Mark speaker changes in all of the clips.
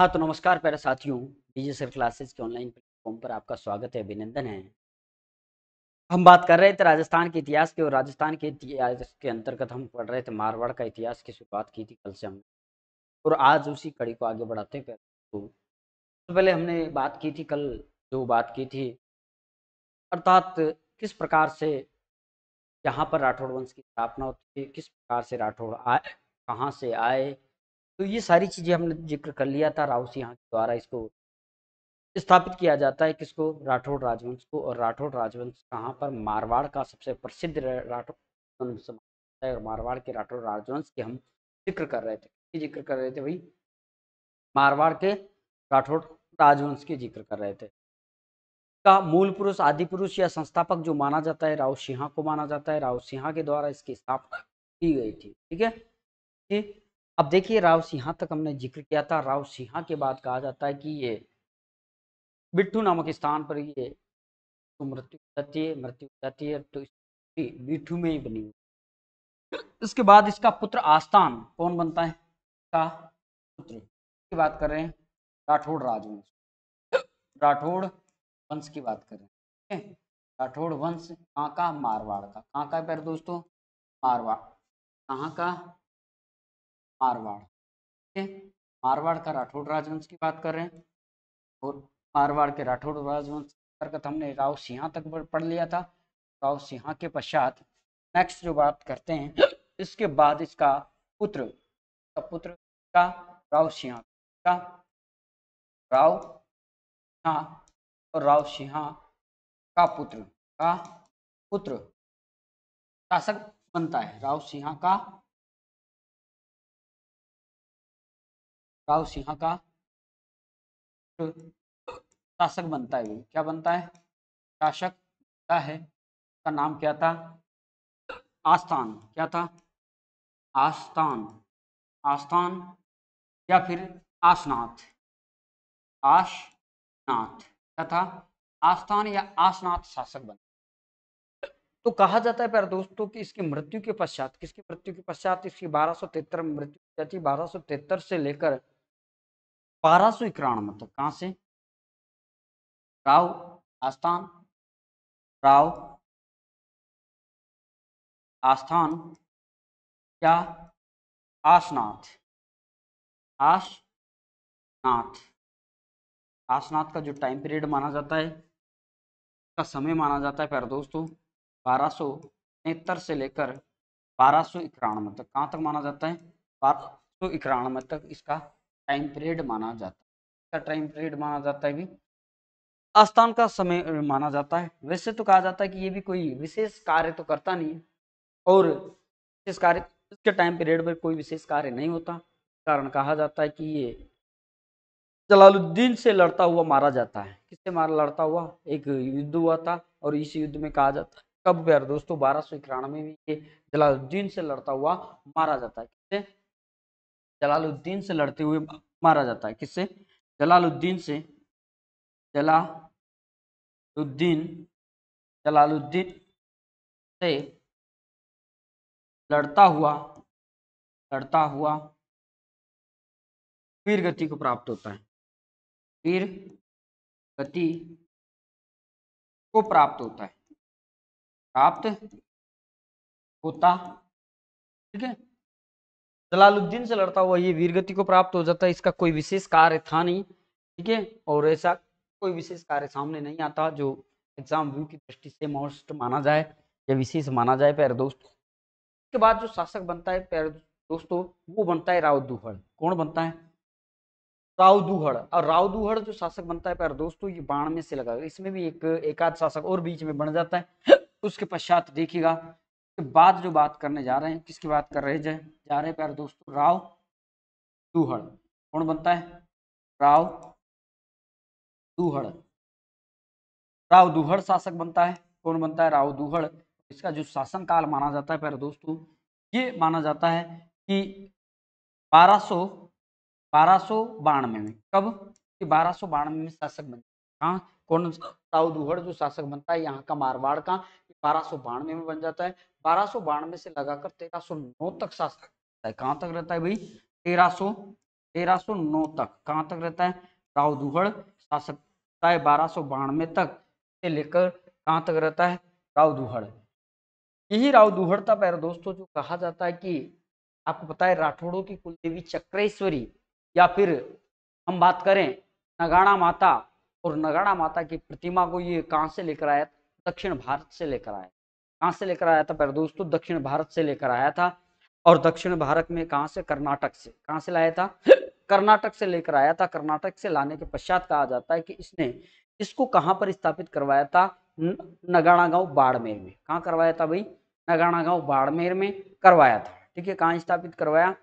Speaker 1: हाँ तो नमस्कार प्यारे साथियों डीजे सर क्लासेस के ऑनलाइन प्लेटफॉर्म पर आपका स्वागत है अभिनंदन है हम बात कर रहे थे राजस्थान के इतिहास के और राजस्थान के इतिहास के अंतर्गत हम पढ़ रहे थे मारवाड़ का इतिहास की शुरुआत की थी कल से हमने और आज उसी कड़ी को आगे बढ़ाते हैं तो पहले हमने बात की थी कल जो बात की थी अर्थात किस प्रकार से यहाँ पर राठौड़ वंश की स्थापना होती किस प्रकार से राठौड़ आए कहाँ से आए तो ये सारी चीज़ें हमने जिक्र कर लिया था राउस यहाँ के द्वारा इसको स्थापित किया जाता है किसको राठौड़ राजवंश को और राठौड़ राजवंश कहाँ पर मारवाड़ का सबसे प्रसिद्ध राठौड़ और मारवाड़ के राठौड़ राजवंश के हम जिक्र कर रहे थे जिक्र कर रहे थे भाई मारवाड़ के राठौड़ राजवंश के जिक्र कर रहे थे का मूल पुरुष आदि पुरुष या संस्थापक जो माना जाता है राव सिंहा को माना जाता है राव सिंहा के द्वारा इसकी स्थापना की गई थी ठीक है अब देखिए राव सिंहा तक हमने जिक्र किया था राव सिंहा के बाद कहा जाता है कि ये बिट्ठू नामक स्थान पर ये तो मृत्यु जाती है मृत्यु जाती है तो बिट्ठू में ही बनी हुई इसके बाद इसका पुत्र आस्थान कौन बनता है का पुत्र की बात कर रहे हैं राठौड़ राजवंश राठौड़ वंश की बात कर रहे हैं राठौड़ वंश कहाँ का
Speaker 2: मारवाड़ का कहाँ का पैर दोस्तों मारवाड़ कहाँ का मारवाड़ ठीक है मारवाड़ का राठौड़ राजवंश की बात कर रहे हैं
Speaker 1: और मारवाड़ के राठौड़ राजवंश अंतर्गत हमने राव सिंहा तक पढ़ लिया था राव सिंहा के पश्चात नेक्स्ट जो बात करते हैं इसके बाद इसका पुत्र का
Speaker 2: पुत्र का राव सिंहा का राव सिंहा और राव सिंहा का पुत्र का पुत्र शासक बनता है राव सिंहा का राव सिंह का शासक बनता है क्या बनता है शासक बनता है का नाम क्या था आस्थान क्या था आस्थान आस्थान या फिर आसनाथ आशनाथ क्या था आस्थान या आसनाथ शासक बन
Speaker 1: तो कहा जाता है पर दोस्तों कि इसकी मृत्यु के पश्चात किसकी मृत्यु के पश्चात इसकी बारह सौ तिहत्तर
Speaker 2: मृत्यु बारह सौ तिहत्तर से लेकर बारह सौ इक्यानवे तक मतलब कहाँ से राव आस्थान राव आस्थान क्या आसनाथ आसनाथ आसनाथ का जो टाइम पीरियड माना जाता है का समय माना जाता है प्यारे दोस्तों
Speaker 1: बारह सौ तिहत्तर से लेकर बारह सौ इक्यानवे तक मतलब कहाँ तक माना जाता है बारह सौ इक्यानवे तक मतलब इसका टाइम पीरियड माना जाता है टाइम पीरियड माना जाता है भी आस्थान का समय माना जाता है वैसे तो कहा जाता है कि ये भी कोई विशेष कार्य तो करता नहीं है और इस कार्य इसके टाइम पीरियड पर कोई विशेष कार्य नहीं होता कारण कहा जाता है कि ये जलालुद्दीन से लड़ता हुआ मारा जाता है किससे मारा लड़ता हुआ एक युद्ध हुआ था और इस युद्ध में कहा जाता है कब दोस्तों बारह सौ इक्यानवे में ये जलालुद्दीन से लड़ता हुआ मारा जाता है किससे जलालुद्दीन से लड़ते हुए मारा जाता है किससे जलालुद्दीन से
Speaker 2: जलालुद्दीन जलालुद्दीन से लड़ता हुआ लड़ता हुआ वीर गति को प्राप्त होता है वीर गति को प्राप्त होता है प्राप्त होता ठीक है जलालुद्दीन
Speaker 1: से लड़ता हुआ ये वीरगति को प्राप्त हो जाता है इसका कोई विशेष कार्य था नहीं ठीक है और ऐसा कोई विशेष कार्य सामने नहीं आता जो एग्जाम व्यू की दृष्टि से मोस्ट माना जाए या विशेष माना जाए प्यारे दोस्त उसके बाद जो शासक बनता है प्यारे दोस्तों वो बनता है राव दूहड़ कौन बनता है राव दूहड़ और राव दूहड़ जो शासक बनता है प्यारे दोस्तों ये बाण में से लगा इसमें भी एक एकाध शासक और बीच में बन जाता है उसके पश्चात देखिएगा बाद जो बात करने जा रहे हैं किसकी बात कर रहे हैं जा रहे हैं प्यारे दोस्तों राव
Speaker 2: दूहड़ कौन बनता है राव दूहड़ राव दूहड़ शासक बनता है कौन बनता है राव दूहड़
Speaker 1: इसका जो शासन काल माना जाता है प्यारे दोस्तों ये माना जाता है कि बारह सो बारह सो बानवे में कब कि बारह सौ बानवे में शासक बन हाँ कौन राव दूहड़ जो शासक बनता है यहाँ का मारवाड़ का बारह सौ बानवे में बन जाता है बारह सौ बानवे से लगाकर तेरह सौ नौ तक शासक रहता है कहाँ तक रहता है भाई तेरह सौ तेरह सौ नौ तक कहाँ तक रहता है राव दुहड़ शासक है बारह सौ बानवे तक से लेकर कहाँ तक रहता है राव दुहड़ यही राव दुहड़ था पैर दोस्तों जो कहा जाता है कि आपको पता है राठौड़ों की कुलदेवी चक्रेश्वरी या फिर हम बात करें नगाड़ा माता और नगाड़ा माता की प्रतिमा को ये कहाँ से लेकर आया दक्षिण भारत से लेकर आया कहाँ से लेकर आया था पर दोस्तों दक्षिण भारत से लेकर आया था और दक्षिण भारत में कहाँ से कर्नाटक से कहाँ से लाया था कर्नाटक से लेकर आया था कर्नाटक से लाने के पश्चात कहा जाता है कि इसने इसको कहाँ पर स्थापित करवाया था नगाड़ा गाँव बाड़मेर में कहाँ करवाया था भाई नगाड़ा गाँव बाड़मेर में करवाया था ठीक है कहाँ स्थापित करवाया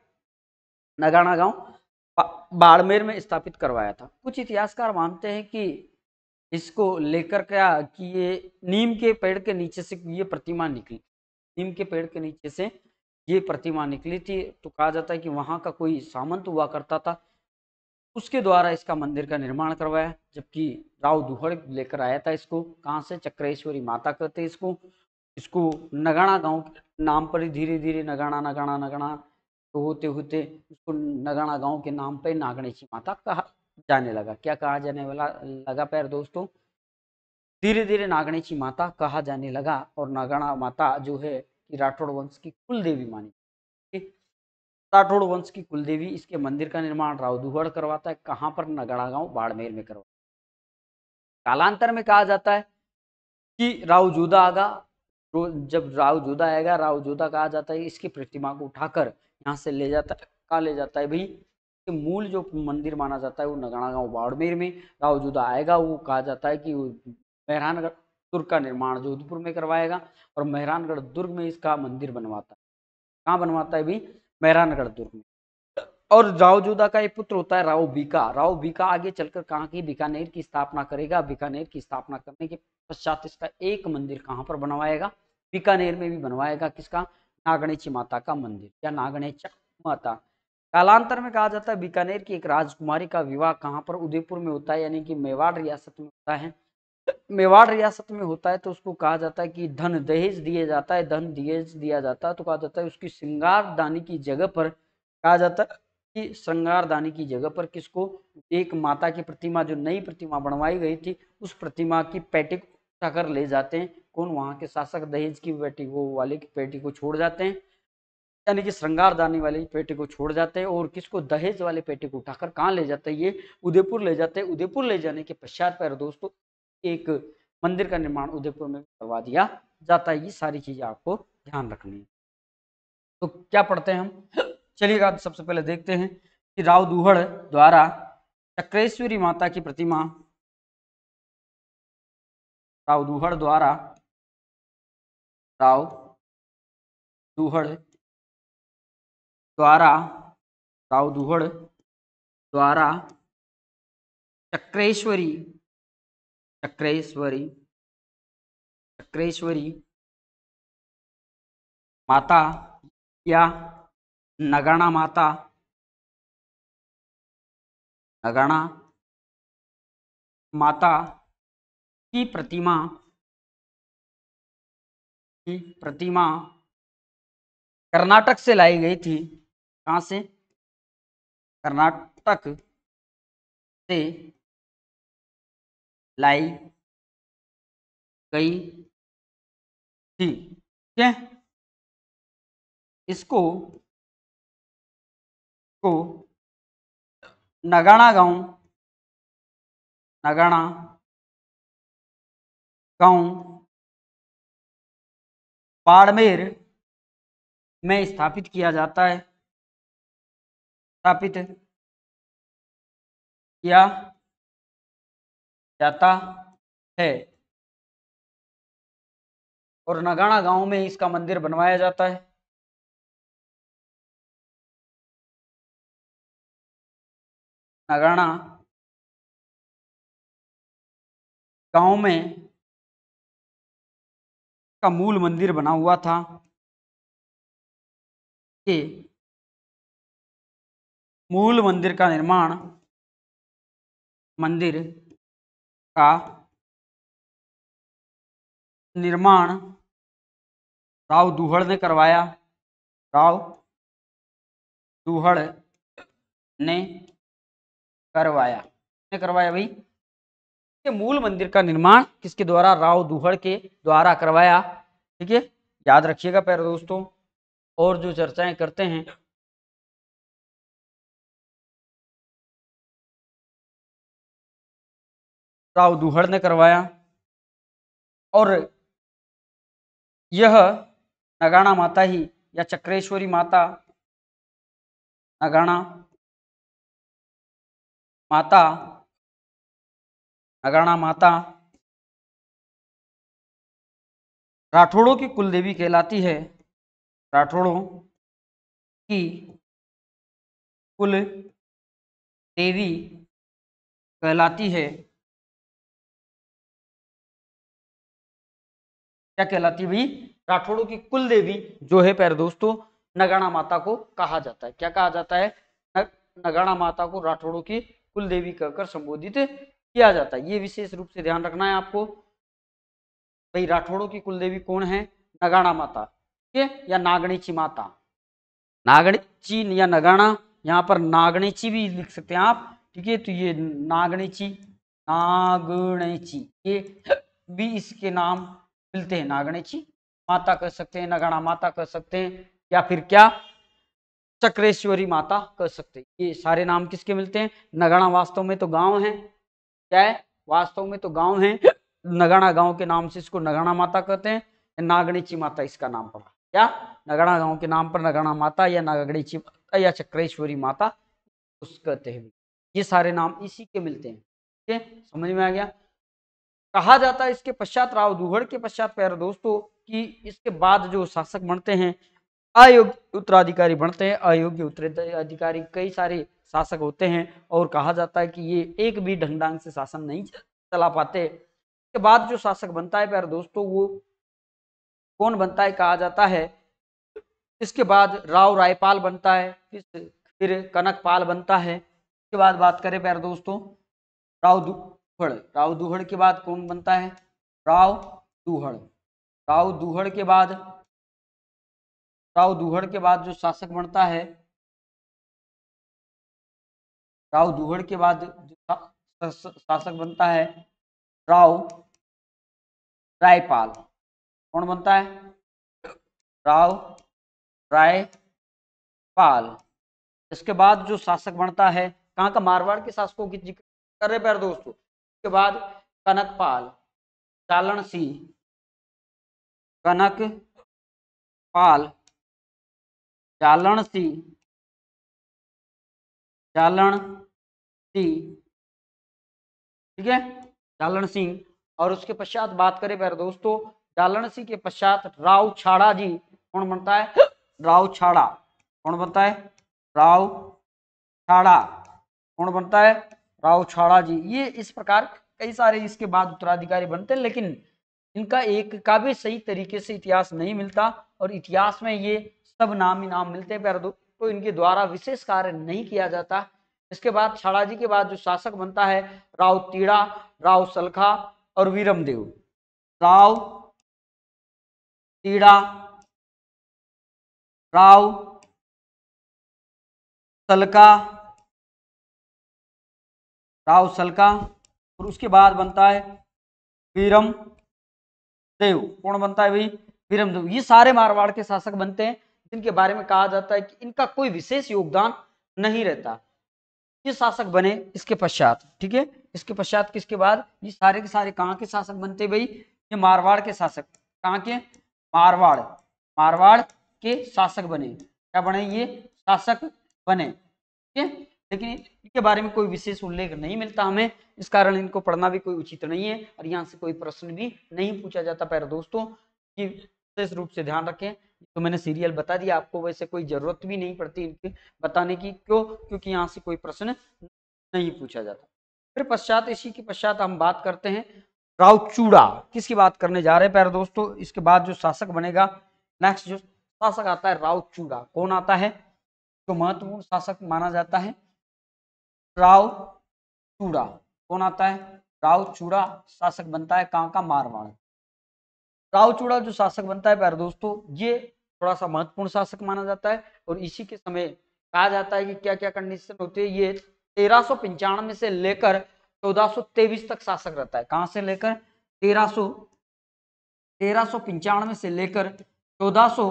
Speaker 1: नगाड़ा गाँव बाड़मेर में स्थापित करवाया था कुछ इतिहासकार मानते हैं कि इसको लेकर क्या कि ये नीम के पेड़ के नीचे से ये प्रतिमा निकली नीम के पेड़ के नीचे से ये प्रतिमा निकली थी तो कहा जाता है कि वहाँ का कोई सामंत हुआ करता था उसके द्वारा इसका मंदिर का निर्माण करवाया जबकि राव दुहड़ लेकर आया था इसको कहाँ से चक्रेश्वरी माता कहते इसको इसको नगाना गांव के नाम पर ही धीरे धीरे नगाना नगाना नगाना तो होते होते उसको नगाना गांव के नाम पर नागणेशी माता कहा जाने लगा क्या कहा जाने वाला लगा प्यार दोस्तों धीरे धीरे नागणेची माता कहा जाने लगा और नागणा माता जो है कि राठौड़ वंश की कुल देवी मानी राठौड़ वंश की कुल देवी इसके मंदिर का निर्माण रावदुहड़ करवाता है कहाँ पर नगड़ा गांव बाड़मेर में करवा कालांतर में कहा जाता है कि राव जोधा आगा जब राव जोधा आएगा राव जोधा कहा जाता है इसकी प्रतिमा को उठाकर यहाँ से ले जाता है कहा ले जाता है भाई मूल जो मंदिर माना जाता है वो नगाड़ा गाँव बाड़मेर में रावजूदा आएगा वो कहा जाता है कि मेहरानगढ़ दुर्ग का निर्माण जोधपुर में करवाएगा और मेहरानगढ़ दुर्ग में इसका मंदिर बनवाता है कहाँ बनवाता है भाई मेहरानगढ़ दुर्ग में और रावजूदा का एक पुत्र होता है राव बीका राव बीका आगे चलकर कहाँ की बीकानेर की स्थापना करेगा बीकानेर की स्थापना करने के पश्चात इसका एक मंदिर कहाँ पर बनवाएगा बीकानेर में भी बनवाएगा किसका नागणेची माता का मंदिर या नागणेचा माता कालांतर में कहा जाता है बीकानेर की एक राजकुमारी का विवाह कहाँ पर उदयपुर में होता है यानी कि मेवाड़ रियासत में होता है मेवाड़ रियासत में होता है तो उसको कहा जाता है कि धन दहेज दिया जाता है धन दहेज दिया जाता है तो कहा जाता है उसकी श्रृंगार दानी की जगह पर कहा जाता है कि दानी की जगह पर किसको एक माता की प्रतिमा जो नई प्रतिमा बनवाई गई थी उस प्रतिमा की पेटी को उठाकर ले जाते हैं कौन वहाँ के शासक दहेज की बेटी वो वाले की पेटी को छोड़ जाते हैं यानी कि श्रृंगार दानी वाले पेटी को छोड़ जाते हैं और किसको दहेज वाले पेटी को उठाकर कहाँ ले जाते हैं ये उदयपुर ले जाते हैं उदयपुर ले जाने के पश्चात पर दोस्तों एक मंदिर का निर्माण उदयपुर में करवा दिया जाता है ये सारी चीजें आपको ध्यान रखनी है तो क्या पढ़ते हैं हम चलिएगा सबसे पहले
Speaker 2: देखते हैं कि राव दूहड़ द्वारा चक्रेश्वरी माता की प्रतिमा राव दूहड़ द्वारा राव दूहड़ द्वारा दुहड़ द्वारा चक्रेश्वरी चक्रेश्वरी चक्रेश्वरी माता या नगाना माता नगाना माता की प्रतिमा की प्रतिमा कर्नाटक से लाई गई थी कहाँ से कर्नाटक से लाई गई थी ठीक है इसको को नगाना गांव नगाना गांव बाड़मेर में स्थापित किया जाता है स्थापित किया जाता है और नगाड़ा गांव में इसका मंदिर बनवाया जाता है नगाड़ा गांव में का मूल मंदिर बना हुआ था कि मूल मंदिर का निर्माण मंदिर का निर्माण राव दूहड़ ने करवाया राव दूहड़ ने करवाया ने करवाया भाई
Speaker 1: के मूल मंदिर का निर्माण किसके द्वारा राव दूहड़ के द्वारा करवाया ठीक है
Speaker 2: याद रखिएगा प्यारे दोस्तों और जो चर्चाएं करते हैं राव दूहड़ ने करवाया और यह नगाना माता ही या चक्रेश्वरी माता नगाना माता नगाना माता राठौड़ों की कुलदेवी कहलाती है राठौड़ों की कुल देवी कहलाती है क्या कहलाती है भाई
Speaker 1: राठौड़ों की कुल देवी
Speaker 2: जो है प्यारे दोस्तों
Speaker 1: नगाना माता को कहा जाता है क्या कहा जाता है नगाना माता को राठौड़ों की कुल देवी कहकर संबोधित किया जाता है ये विशेष रूप से ध्यान रखना है आपको भाई राठौड़ों की कुल देवी कौन है नगाना माता ठीक है या नागणीची माता नागणीची या नगाना यहाँ पर नागणीची भी लिख सकते हैं आप ठीक है तो ये नागणीची नागणीची ये भी इसके नाम मिलते हैं नागणेची माता कह सकते हैं नगाणा माता कह सकते हैं या फिर क्या चक्रेश्वरी माता कह सकते हैं ये सारे नाम किसके मिलते हैं नगाणा वास्तव में तो गांव है क्या है वास्तव में तो गांव है नगाणा गांव के नाम से इसको नगाणा माता कहते हैं नागणेची माता इसका नाम पड़ा क्या नगाणा गांव के नाम पर नगाणा माता या नागणेशी माता या चक्रेश्वरी माता उस कहते हैं ये सारे नाम इसी के मिलते हैं ठीक है समझ में आ गया कहा जाता है इसके पश्चात राव दुहड़ के पश्चात प्यारे दोस्तों कि इसके बाद जो शासक बनते हैं अयोग्य उत्तराधिकारी बनते हैं अयोग्य उत्तराधिकारी कई सारे शासक होते हैं और कहा जाता है कि ये एक भी ढंग से शासन नहीं चला पाते इसके बाद जो शासक बनता है प्यारे दोस्तों वो कौन बनता है कहा जाता है इसके बाद राव रायपाल बनता है फिर फिर कनकपाल बनता है इसके बाद बात करें प्यारे दोस्तों राव दुहड़ राव दुहड़ के बाद कौन बनता है राव दुहड़ राव दुहड़ के बाद
Speaker 2: राव दुहड़ के बाद जो शासक बनता है राव दुहड़ के बाद शासक बनता है राव रायपाल कौन बनता है राव रायपाल इसके
Speaker 1: बाद जो शासक बनता है कहाँ का मारवाड़ के शासकों की जिक्र कर रहे प्यार दोस्तों उसके बाद
Speaker 2: कनकपाल सालन सी कनक पाल चालन सी चालन सी ठीक है
Speaker 1: चालन सिंह और उसके पश्चात बात करें प्यारे दोस्तों चालन सिंह के पश्चात राव छाड़ा जी कौन बनता है राव छाड़ा कौन बनता है राव छाड़ा कौन बनता है राव छाड़ा जी ये इस प्रकार कई सारे इसके बाद उत्तराधिकारी बनते हैं लेकिन इनका एक का भी सही तरीके से इतिहास नहीं मिलता और इतिहास में ये सब नाम ही नाम मिलते हैं प्यारे तो इनके द्वारा विशेष कार्य नहीं किया जाता इसके बाद छाड़ा जी के बाद जो शासक बनता है राव तीड़ा
Speaker 2: राव सलखा और वीरमदेव राव तीड़ा राव सलका ताऊ सलका और उसके बाद बनता है वीरम देव कौन बनता है भाई वीरम देव
Speaker 1: ये सारे मारवाड़ के शासक बनते हैं जिनके बारे में कहा जाता है कि इनका कोई विशेष योगदान नहीं रहता ये शासक बने इसके पश्चात ठीक है इसके पश्चात किसके बाद ये सारे के सारे कहाँ के शासक बनते भाई ये मारवाड़ के शासक कहाँ के मारवाड़ मारवाड़ के शासक बने क्या बने ये शासक बने ठीक है लेकिन इनके बारे में कोई विशेष उल्लेख नहीं मिलता हमें इस कारण इनको पढ़ना भी कोई उचित नहीं है और यहाँ से कोई प्रश्न भी नहीं पूछा जाता पैर दोस्तों की विशेष रूप से ध्यान रखें तो मैंने सीरियल बता दिया आपको वैसे कोई जरूरत भी नहीं पड़ती इनके बताने की क्यों क्योंकि यहाँ से कोई प्रश्न नहीं पूछा जाता फिर पश्चात इसी के पश्चात हम बात करते हैं रावचूड़ा किसकी बात करने जा रहे हैं पैर दोस्तों इसके बाद जो शासक बनेगा नेक्स्ट जो शासक आता है रावचूड़ा कौन आता है जो महत्वपूर्ण शासक माना जाता है राव चूड़ा कौन आता है राव चूड़ा शासक बनता है कहाँ का मारवाड़ राव चूड़ा जो शासक बनता है प्यारे दोस्तों ये थोड़ा सा महत्वपूर्ण शासक माना जाता है और इसी के समय कहा जाता है कि क्या क्या कंडीशन होती है ये तेरह में से लेकर चौदह तक शासक रहता है कहाँ से लेकर तेरह सो तेरह से लेकर चौदह सौ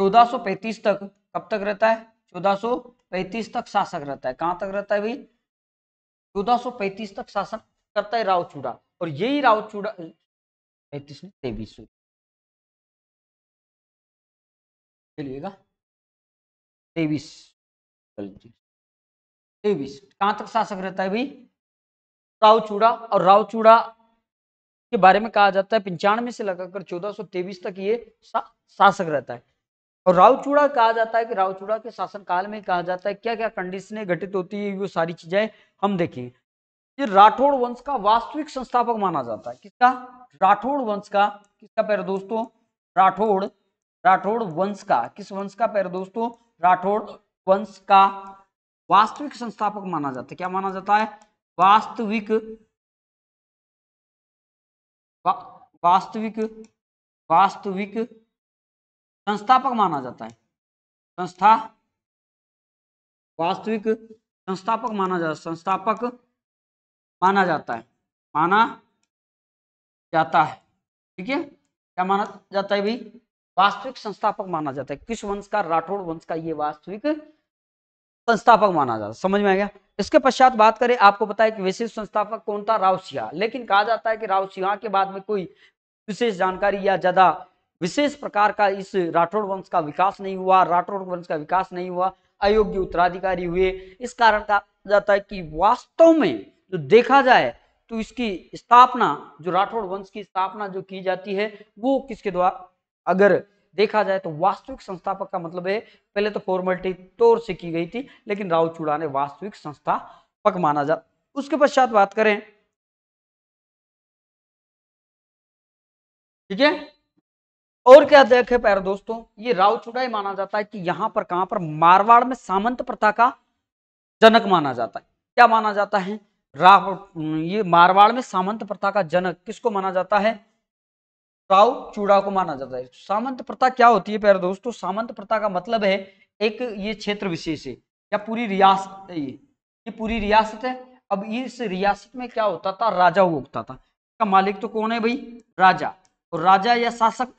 Speaker 1: तक कब तक रहता है 1435 तक शासक रहता है कहां तक रहता है भाई
Speaker 2: 1435 तक शासन करता है रावचूड़ा और यही रावचूड़ा पैंतीस में तेईस चलिएगा तेवीस तेईस कहां तक शासक रहता है भाई
Speaker 1: रावचूड़ा और रावचूड़ा के बारे में कहा जाता है पंचानवे से लगाकर चौदह सौ तेवीस तक ये शासक रहता है और रावचूड़ा कहा जाता है कि रावचूड़ा के शासनकाल में कहा जाता है क्या क्या कंडीशनें घटित होती है वो सारी चीजें हम देखें ये राठौड़ वंश का वास्तविक संस्थापक माना जाता है किसका राठौड़ वंश का किसका पैर दोस्तों राठौड़ राठौड़ वंश का किस वंश का पैर दोस्तों राठौड़ वंश का वास्तविक संस्थापक माना जाता है क्या माना जाता है
Speaker 2: वास्तविक वा, वास्तविक वास्तविक संस्थापक माना जाता है संस्था वास्तविक संस्थापक माना जाता संस्थापक माना जाता है माना जाता है ठीक है
Speaker 1: क्या माना जाता है भाई वास्तविक संस्थापक माना जाता है किस वंश का राठौड़ वंश का ये वास्तविक संस्थापक माना जाता है समझ में आ गया इसके पश्चात बात करें आपको पता है कि विशेष संस्थापक कौन था रावसिया लेकिन कहा जाता है कि रावसिया के बाद में कोई विशेष जानकारी या ज्यादा विशेष प्रकार का इस राठौड़ वंश का विकास नहीं हुआ राठौड़ वंश का विकास नहीं हुआ अयोग्य उत्तराधिकारी हुए इस कारण कहा जाता है कि वास्तव में जो देखा जाए तो इसकी स्थापना जो राठौड़ वंश की स्थापना जो की जाती है वो किसके द्वारा अगर देखा जाए तो वास्तविक संस्थापक का मतलब है पहले तो फॉर्मेलिटी तौर से की गई थी लेकिन राव चूड़ा ने वास्तविक संस्थापक माना जा उसके
Speaker 2: पश्चात बात करें ठीक है और क्या देखे पैर दोस्तों ये रावचुड़ाई माना जाता है कि यहाँ पर कहां पर
Speaker 1: मारवाड़ में सामंत प्रथा का जनक माना जाता है क्या माना जाता है राव ये मारवाड़ में सामंत प्रथा का जनक किसको माना जाता है राव चूड़ा को माना जाता है सामंत प्रथा क्या होती है प्यारे दोस्तों सामंत प्रथा का मतलब है एक ये क्षेत्र विशेष है या पूरी रियासत है ये ये पूरी रियासत है अब इस रियासत में क्या होता था राजा उगता था इसका मालिक तो कौन है भाई राजा और तो राजा या शासक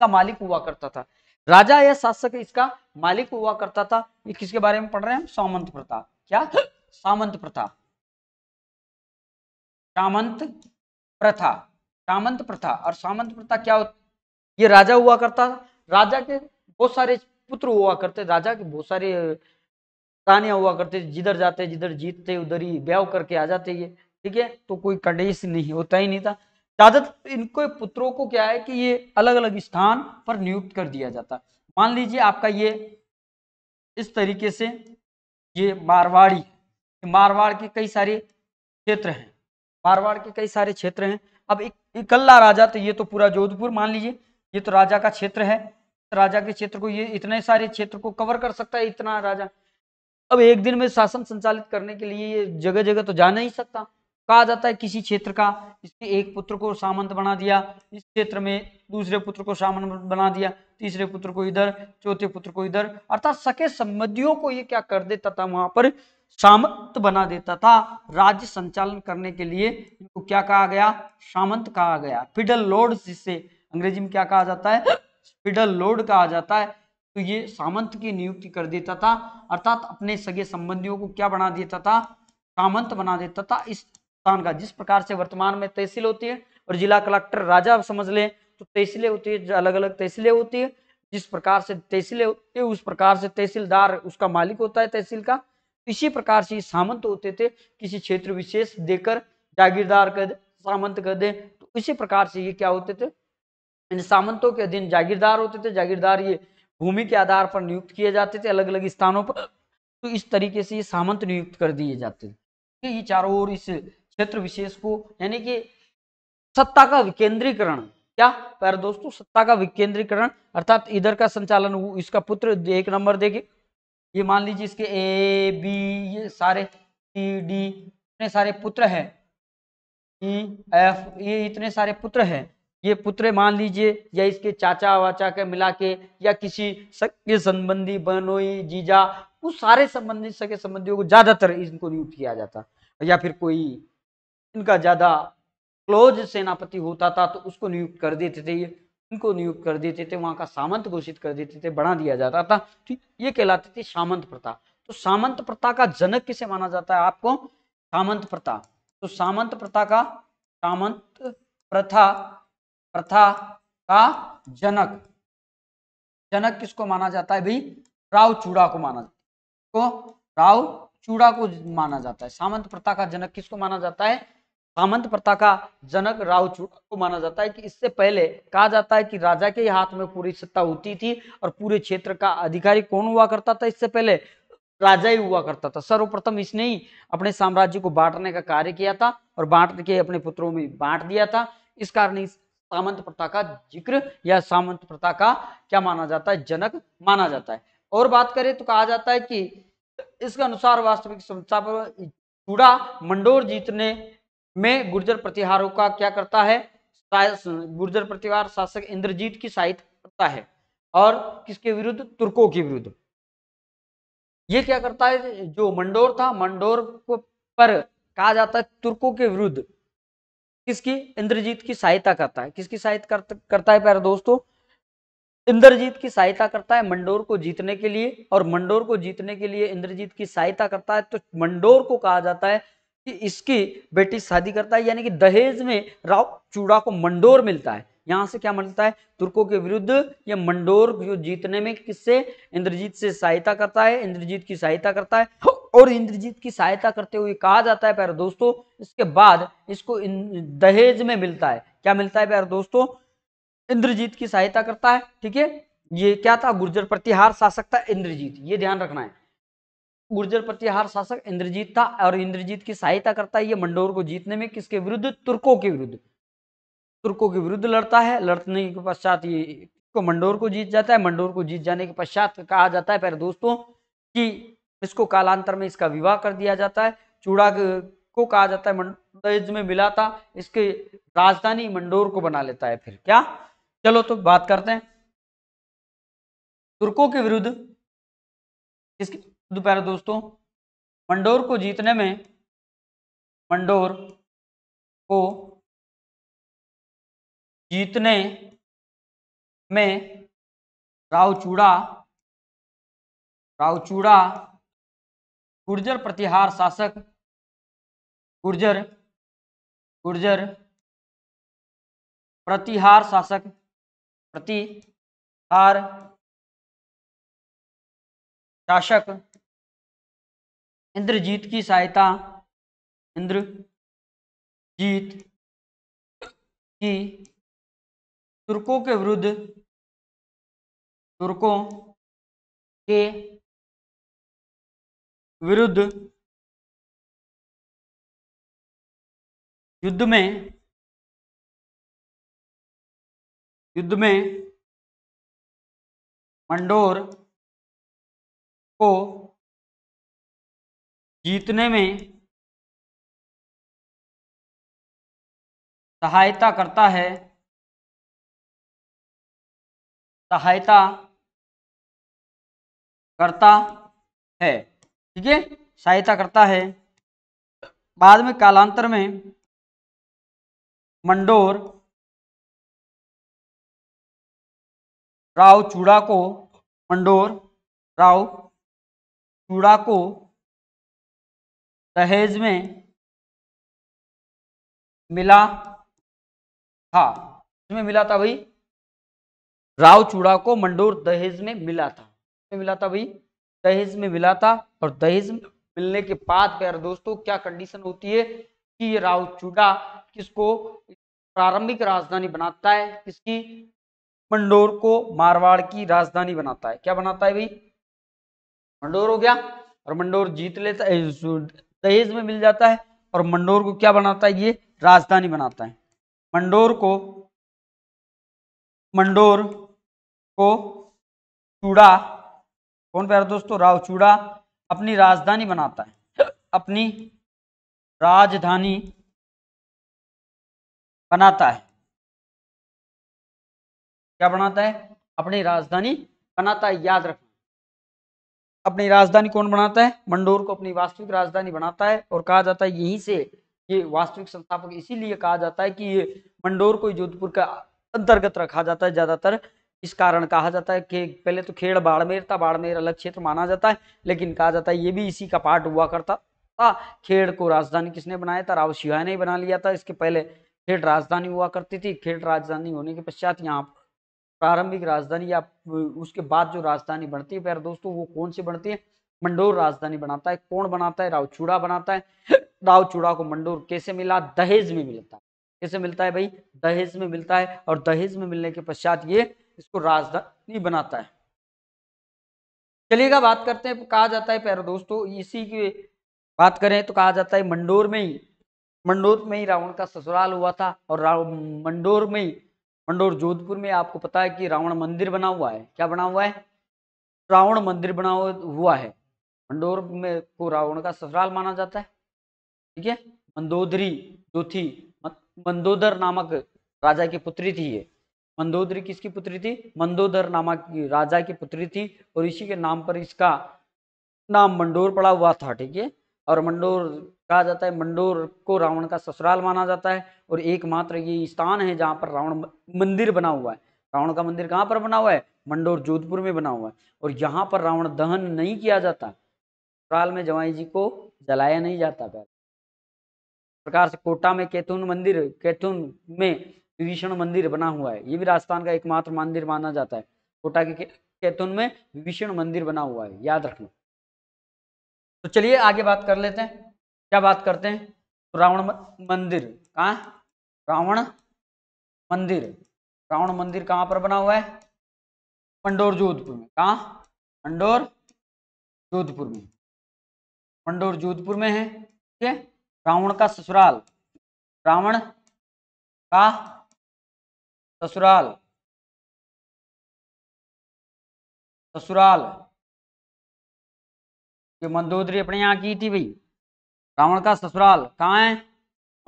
Speaker 1: का मालिक हुआ करता था राजा या शासक इसका मालिक हुआ करता था ये किसके बारे में पढ़ रहे हैं सामंत प्रथा क्या सामंत प्रथा सामंत प्रथा सामंत प्रथा और सामंत प्रथा क्या होती ये राजा हुआ करता था राजा के बहुत सारे पुत्र हुआ करते राजा के बहुत सारे तानिया हुआ करते जिधर जाते जिधर जीतते उधर ही ब्याह करके आ जाते ये ठीक है तो कोई कंडीशन नहीं होता ही नहीं था ज्यादातर तो इनको पुत्रों को क्या है कि ये अलग अलग स्थान पर नियुक्त कर दिया जाता है मान लीजिए आपका ये इस तरीके से ये मारवाड़ी मारवाड़ के कई सारे क्षेत्र हैं मारवाड़ के कई सारे क्षेत्र हैं अब एक इकल्ला राजा तो ये तो पूरा जोधपुर मान लीजिए ये तो राजा का क्षेत्र है राजा के क्षेत्र को ये इतने सारे क्षेत्र को कवर कर सकता है इतना राजा अब एक दिन में शासन संचालित करने के लिए ये जगह जगह तो जा नहीं सकता कहा जाता है किसी क्षेत्र का इसके एक पुत्र को सामंत बना दिया इस क्षेत्र में दूसरे पुत्र को सामंत बना दिया तीसरे पुत्र को इधर चौथे पुत्र को इधर अर्थात सके संबंधियों को ये क्या कर देता था वहां पर सामंत बना देता था राज्य संचालन करने के लिए इनको क्या कहा गया सामंत कहा गया फिडल लोड जिससे अंग्रेजी में क्या कहा जाता है फिडल लोड कहा जाता है तो ये सामंत की नियुक्ति कर देता था अर्थात अपने सगे संबंधियों को क्या बना देता था सामंत बना देता था इस स्थान का जिस प्रकार से वर्तमान में तहसील होती है और जिला कलेक्टर राजा समझ लें तो तहसीलें होती है अलग अलग तहसीलें होती है जिस प्रकार से तहसीलें होती है उस प्रकार से तहसीलदार उसका मालिक होता है तहसील का इसी प्रकार से सामंत होते थे किसी क्षेत्र विशेष देकर जागीरदार कर दे सामंत कर दे तो इसी प्रकार से ये क्या होते थे इन सामंतों के अधीन जागीरदार होते थे जागीरदार ये भूमि के आधार पर नियुक्त किए जाते थे अलग अलग स्थानों पर तो इस तरीके से ये सामंत नियुक्त कर दिए जाते थे ये चारों ओर इस क्षेत्र विशेष को यानी कि सत्ता का विकेंद्रीकरण क्या पैर दोस्तों सत्ता का विकेंद्रीकरण अर्थात इधर का संचालन इसका पुत्र एक नंबर देखे ये मान लीजिए इसके ए बी ये सारे सी डी इतने सारे पुत्र हैं ई e, एफ ये इतने सारे पुत्र हैं ये पुत्र मान लीजिए या इसके चाचा वाचा के मिला के या किसी सके संबंधी बनोई जीजा उस सारे संबंधी सके संबंधियों को ज्यादातर इनको नियुक्त किया जाता या फिर कोई इनका ज़्यादा क्लोज सेनापति होता था तो उसको नियुक्त कर देते थे ये उनको नियुक्त कर देते थे वहां का सामंत घोषित कर देते थे बढ़ा दिया जाता था ठीक ये कहलाती थी सामंत प्रथा तो सामंत प्रथा का जनक किसे माना जाता है आपको सामंत प्रथा तो सामंत प्रथा का सामंत प्रथा प्रथा का जनक जनक किसको माना जाता है भाई राव चूड़ा को माना जाता है तो राव चूड़ा को माना जाता है सामंत प्रथा का जनक किसको माना जाता है सामंत प्रथा का जनक चूड़ को माना जाता है कि इससे पहले कहा जाता है कि राजा के हाथ में पूरी सत्ता होती थी और पूरे क्षेत्र का अधिकारी कौन हुआ करता था इससे पहले राजा ही हुआ करता था सर्वप्रथम इसने ही अपने साम्राज्य को बांटने का कार्य किया था और बांट के अपने पुत्रों में बांट दिया था इस कारण इस सामंत प्रथा का जिक्र या सामंत प्रथा का क्या माना जाता है जनक माना जाता है और बात करें तो कहा जाता है कि इसके अनुसार वास्तविक चूड़ा मंडोर जीत ने में गुर्जर प्रतिहारों का क्या करता है गुर्जर प्रतिहार शासक इंद्रजीत की सहायता करता है और किसके विरुद्ध तुर्कों के विरुद्ध ये क्या करता है जो मंडोर था मंडोर को पर कहा जाता है तुर्कों के विरुद्ध किसकी इंद्रजीत की सहायता करता है किसकी सहायता करता है प्यारे दोस्तों इंद्रजीत की सहायता करता है मंडोर को जीतने के लिए और मंडोर को जीतने के लिए इंद्रजीत की सहायता करता है तो मंडोर को कहा जाता है कि इसकी बेटी शादी करता है यानी कि दहेज में राव चूड़ा को मंडोर मिलता है यहाँ से क्या मिलता है तुर्कों के विरुद्ध ये मंडोर जो जीतने में किससे इंद्रजीत से सहायता करता है इंद्रजीत की सहायता करता है और इंद्रजीत की सहायता करते हुए कहा जाता है प्यारे दोस्तों इसके बाद इसको दहेज में मिलता है क्या मिलता है प्यारे दोस्तों इंद्रजीत की सहायता करता है ठीक है ये क्या था गुर्जर प्रतिहार शासक था इंद्रजीत ये ध्यान रखना है गुर्जर प्रतिहार शासक इंद्रजीत था और इंद्रजीत की सहायता करता है ये मंडोर को जीतने में किसके विरुद्ध तुर्कों के विरुद्ध तुर्कों के विरुद्ध लड़ता है लड़ने के पश्चात ये को मंडोर को जीत जाता है मंडोर को जीत जाने के पश्चात कहा जाता है पर दोस्तों कि इसको कालांतर में इसका विवाह कर दिया जाता है चूड़ा को कहा जाता है दहेज में मिला था इसके राजधानी मंडोर को बना लेता है फिर क्या
Speaker 2: चलो तो बात करते हैं तुर्कों के विरुद्ध इसकी दोपहर दोस्तों मंडोर को जीतने में मंडोर को जीतने में रावचूड़ा रावचूड़ा गुर्जर प्रतिहार शासक गुर्जर गुर्जर प्रतिहार शासक प्रतिहार शासक इंद्रजीत की सहायता इंद्रजीत की तुर्कों के विरुद्ध तुर्कों के विरुद्ध युद्ध में युद्ध में मंडोर को जीतने में सहायता करता है सहायता करता है ठीक है सहायता करता है बाद में कालांतर में मंडोर राव चूड़ा को मंडोर राव चूड़ा को दहेज में मिला था इसमें मिला था भाई
Speaker 1: राव चूड़ा को मंडोर दहेज में मिला था मिला था भाई दहेज में मिला था और दहेज मिलने के बाद प्यारे दोस्तों क्या कंडीशन होती है कि ये राव चूड़ा किसको प्रारंभिक राजधानी बनाता है किसकी मंडोर को मारवाड़ की राजधानी बनाता है क्या बनाता है भाई मंडोर हो गया और मंडोर जीत लेता है दहेज में मिल जाता है और मंडोर को क्या बनाता है ये राजधानी बनाता है मंडोर को मंडोर को चूड़ा कौन प्यारा दोस्तों राव
Speaker 2: चूड़ा अपनी राजधानी बनाता है अपनी राजधानी बनाता है क्या बनाता है अपनी राजधानी बनाता है याद रख
Speaker 1: अपनी राजधानी कौन बनाता है मंडोर को अपनी वास्तविक राजधानी बनाता है और कहा जाता है यहीं से ये वास्तविक संस्थापक इसीलिए कहा जाता है कि ये मंडोर को जोधपुर का अंतर्गत रखा जाता है ज्यादातर इस कारण कहा जाता है कि पहले तो खेड़ बाड़मेर था बाड़मेर अलग क्षेत्र माना जाता है लेकिन कहा जाता है ये भी इसी का पार्ट हुआ करता था खेड़ को राजधानी किसने बनाया था राव शिवाय ने बना लिया था इसके पहले खेड़ राजधानी हुआ करती थी खेड़ राजधानी होने के पश्चात यहाँ प्रारंभिक राजधानी या उसके बाद जो राजधानी बनती है प्यार दोस्तों वो कौन सी बनती है मंडोर राजधानी बनाता है कौन बनाता है रावचूड़ा बनाता है रावचूड़ा को मंडोर कैसे मिला दहेज में मिलता है कैसे मिलता है भाई दहेज में मिलता है और दहेज में मिलने के पश्चात ये इसको राजधानी बनाता है चलिएगा बात करते हैं कहा जाता है प्यारे दोस्तों इसी की बात करें तो कहा जाता है मंडोर में ही मंडोर में ही रावण का ससुराल हुआ था और मंडोर में ही मंडोर जोधपुर में आपको पता है कि रावण मंदिर बना हुआ है क्या बना हुआ है रावण मंदिर बना हुआ है मंडोर में को रावण का ससुराल माना जाता है ठीक है मंदोदरी जो थी मंदोदर नामक राजा की पुत्री थी ये मंदोदरी किसकी पुत्री थी मंदोदर नामक राजा की पुत्री थी और इसी के नाम पर इसका नाम मंडोर पड़ा हुआ था ठीक है और मंडोर कहा जाता है मंडोर को रावण का ससुराल माना जाता है और एकमात्र ये स्थान है जहाँ पर रावण मंदिर बना हुआ है रावण का मंदिर कहाँ पर बना हुआ है मंडोर जोधपुर में बना हुआ है और यहाँ पर रावण दहन नहीं किया जाता ससुराल में जवाई जी को जलाया नहीं जाता पहले प्रकार से कोटा में केतुन मंदिर केतुन में विभीषण मंदिर बना हुआ है ये भी राजस्थान का एकमात्र मंदिर माना जाता है कोटा के केतुन में विभीषण मंदिर बना हुआ है याद रखना तो चलिए आगे बात कर लेते हैं क्या बात करते हैं तो रावण मंदिर कहा रावण मंदिर रावण मंदिर कहाँ पर बना हुआ है पंडोर जोधपुर में कहा पंडोर
Speaker 2: जोधपुर में पंडोर जोधपुर में है ठीक है रावण का ससुराल रावण का ससुराल ससुराल कि मंदोदरी अपने यहाँ की थी भाई रावण का ससुराल कहाँ है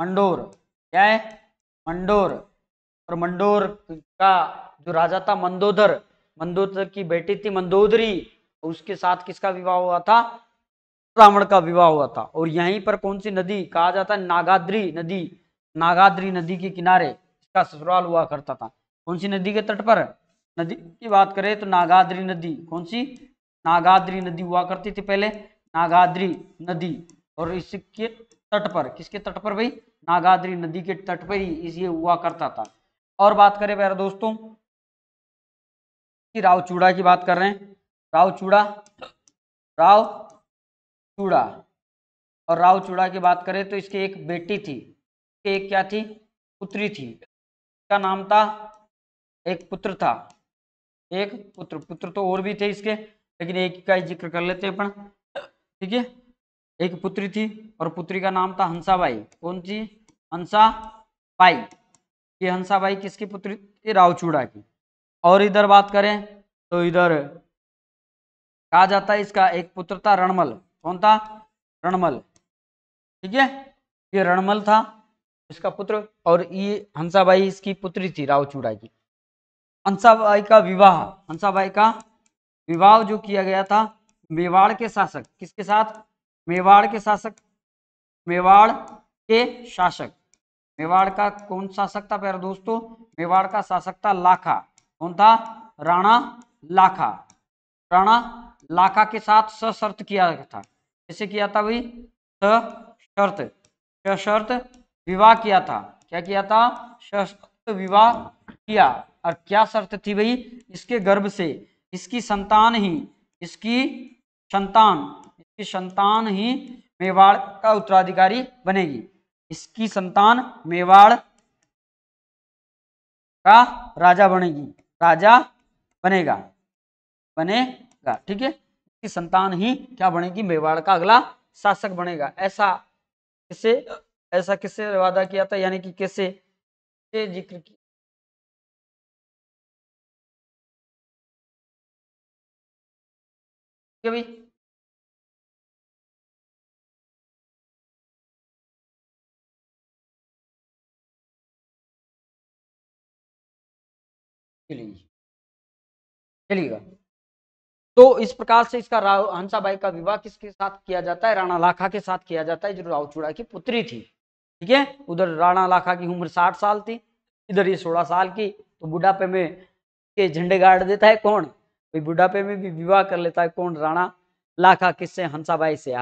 Speaker 1: मंडोर क्या है मंडोर और मंडोर का जो राजा था मंदोदर मंदोदर की बेटी थी मंदोदरी उसके साथ किसका विवाह हुआ था रावण का विवाह हुआ था और यहीं पर कौन सी नदी कहा जाता है नागाद्री नदी नागाद्री नदी के किनारे इसका ससुराल हुआ करता था कौन सी नदी के तट पर नदी की बात करें तो नागाद्री नदी कौन सी नागाद्री नदी हुआ करती थी पहले नागाद्री नदी और इसके तट पर किसके तट पर भाई नागाद्री नदी के तट पर ही ये हुआ करता था और बात करें प्यारे दोस्तों कि चूड़ा की बात कर रहे हैं राव चूड़ा और रावचूड़ा की बात करें तो इसके एक बेटी थी एक क्या थी पुत्री थी का नाम था एक पुत्र था एक पुत्र पुत्र तो और भी थे इसके लेकिन एक का ही जिक्र कर लेते अपन ठीक है एक पुत्री थी और पुत्री का नाम था हंसाबाई कौन थी हंसाबाई ये हंसाबाई किसकी पुत्री थी रावचूड़ा की और इधर बात करें तो इधर कहा जाता है इसका एक पुत्र था रणमल कौन था रणमल ठीक है ये रणमल था इसका पुत्र और ये हंसाबाई इसकी पुत्री थी रावचूड़ा की हंसाबाई का विवाह हंसाबाई का विवाह जो किया गया था मेवाड़ के शासक किसके साथ मेवाड़ के शासक मेवाड़ के शासक मेवाड़ का कौन शासक था प्यारे दोस्तों मेवाड़ का शासक था लाखा कौन था राणा लाखा राणा लाखा के साथ सशर्त किया था कैसे किया था भाई सशर्त सशर्त विवाह किया था क्या किया था सशर्त विवाह किया और क्या शर्त थी भाई इसके गर्भ से इसकी संतान ही इसकी संतान इसकी संतान ही मेवाड़ का उत्तराधिकारी बनेगी इसकी संतान मेवाड़ का राजा बनेगी राजा बनेगा बनेगा ठीक है इसकी संतान ही क्या बनेगी मेवाड़ का अगला शासक बनेगा ऐसा किसे ऐसा
Speaker 2: किसे वादा किया था यानी कि कैसे जिक्र है भाई चलिए चलिएगा तो इस प्रकार से इसका राव हंसाबाई
Speaker 1: का विवाह किसके साथ किया जाता है राणा लाखा के साथ किया जाता है जो रावचूड़ा की पुत्री थी ठीक है उधर राणा लाखा की उम्र साठ साल थी इधर ये सोलह साल की तो बुढ़ापे में के झंडे गाड़ देता है कौन कोई बुढ़ापे में भी विवाह कर लेता है कौन राणा लाखा किससे हंसा भाई से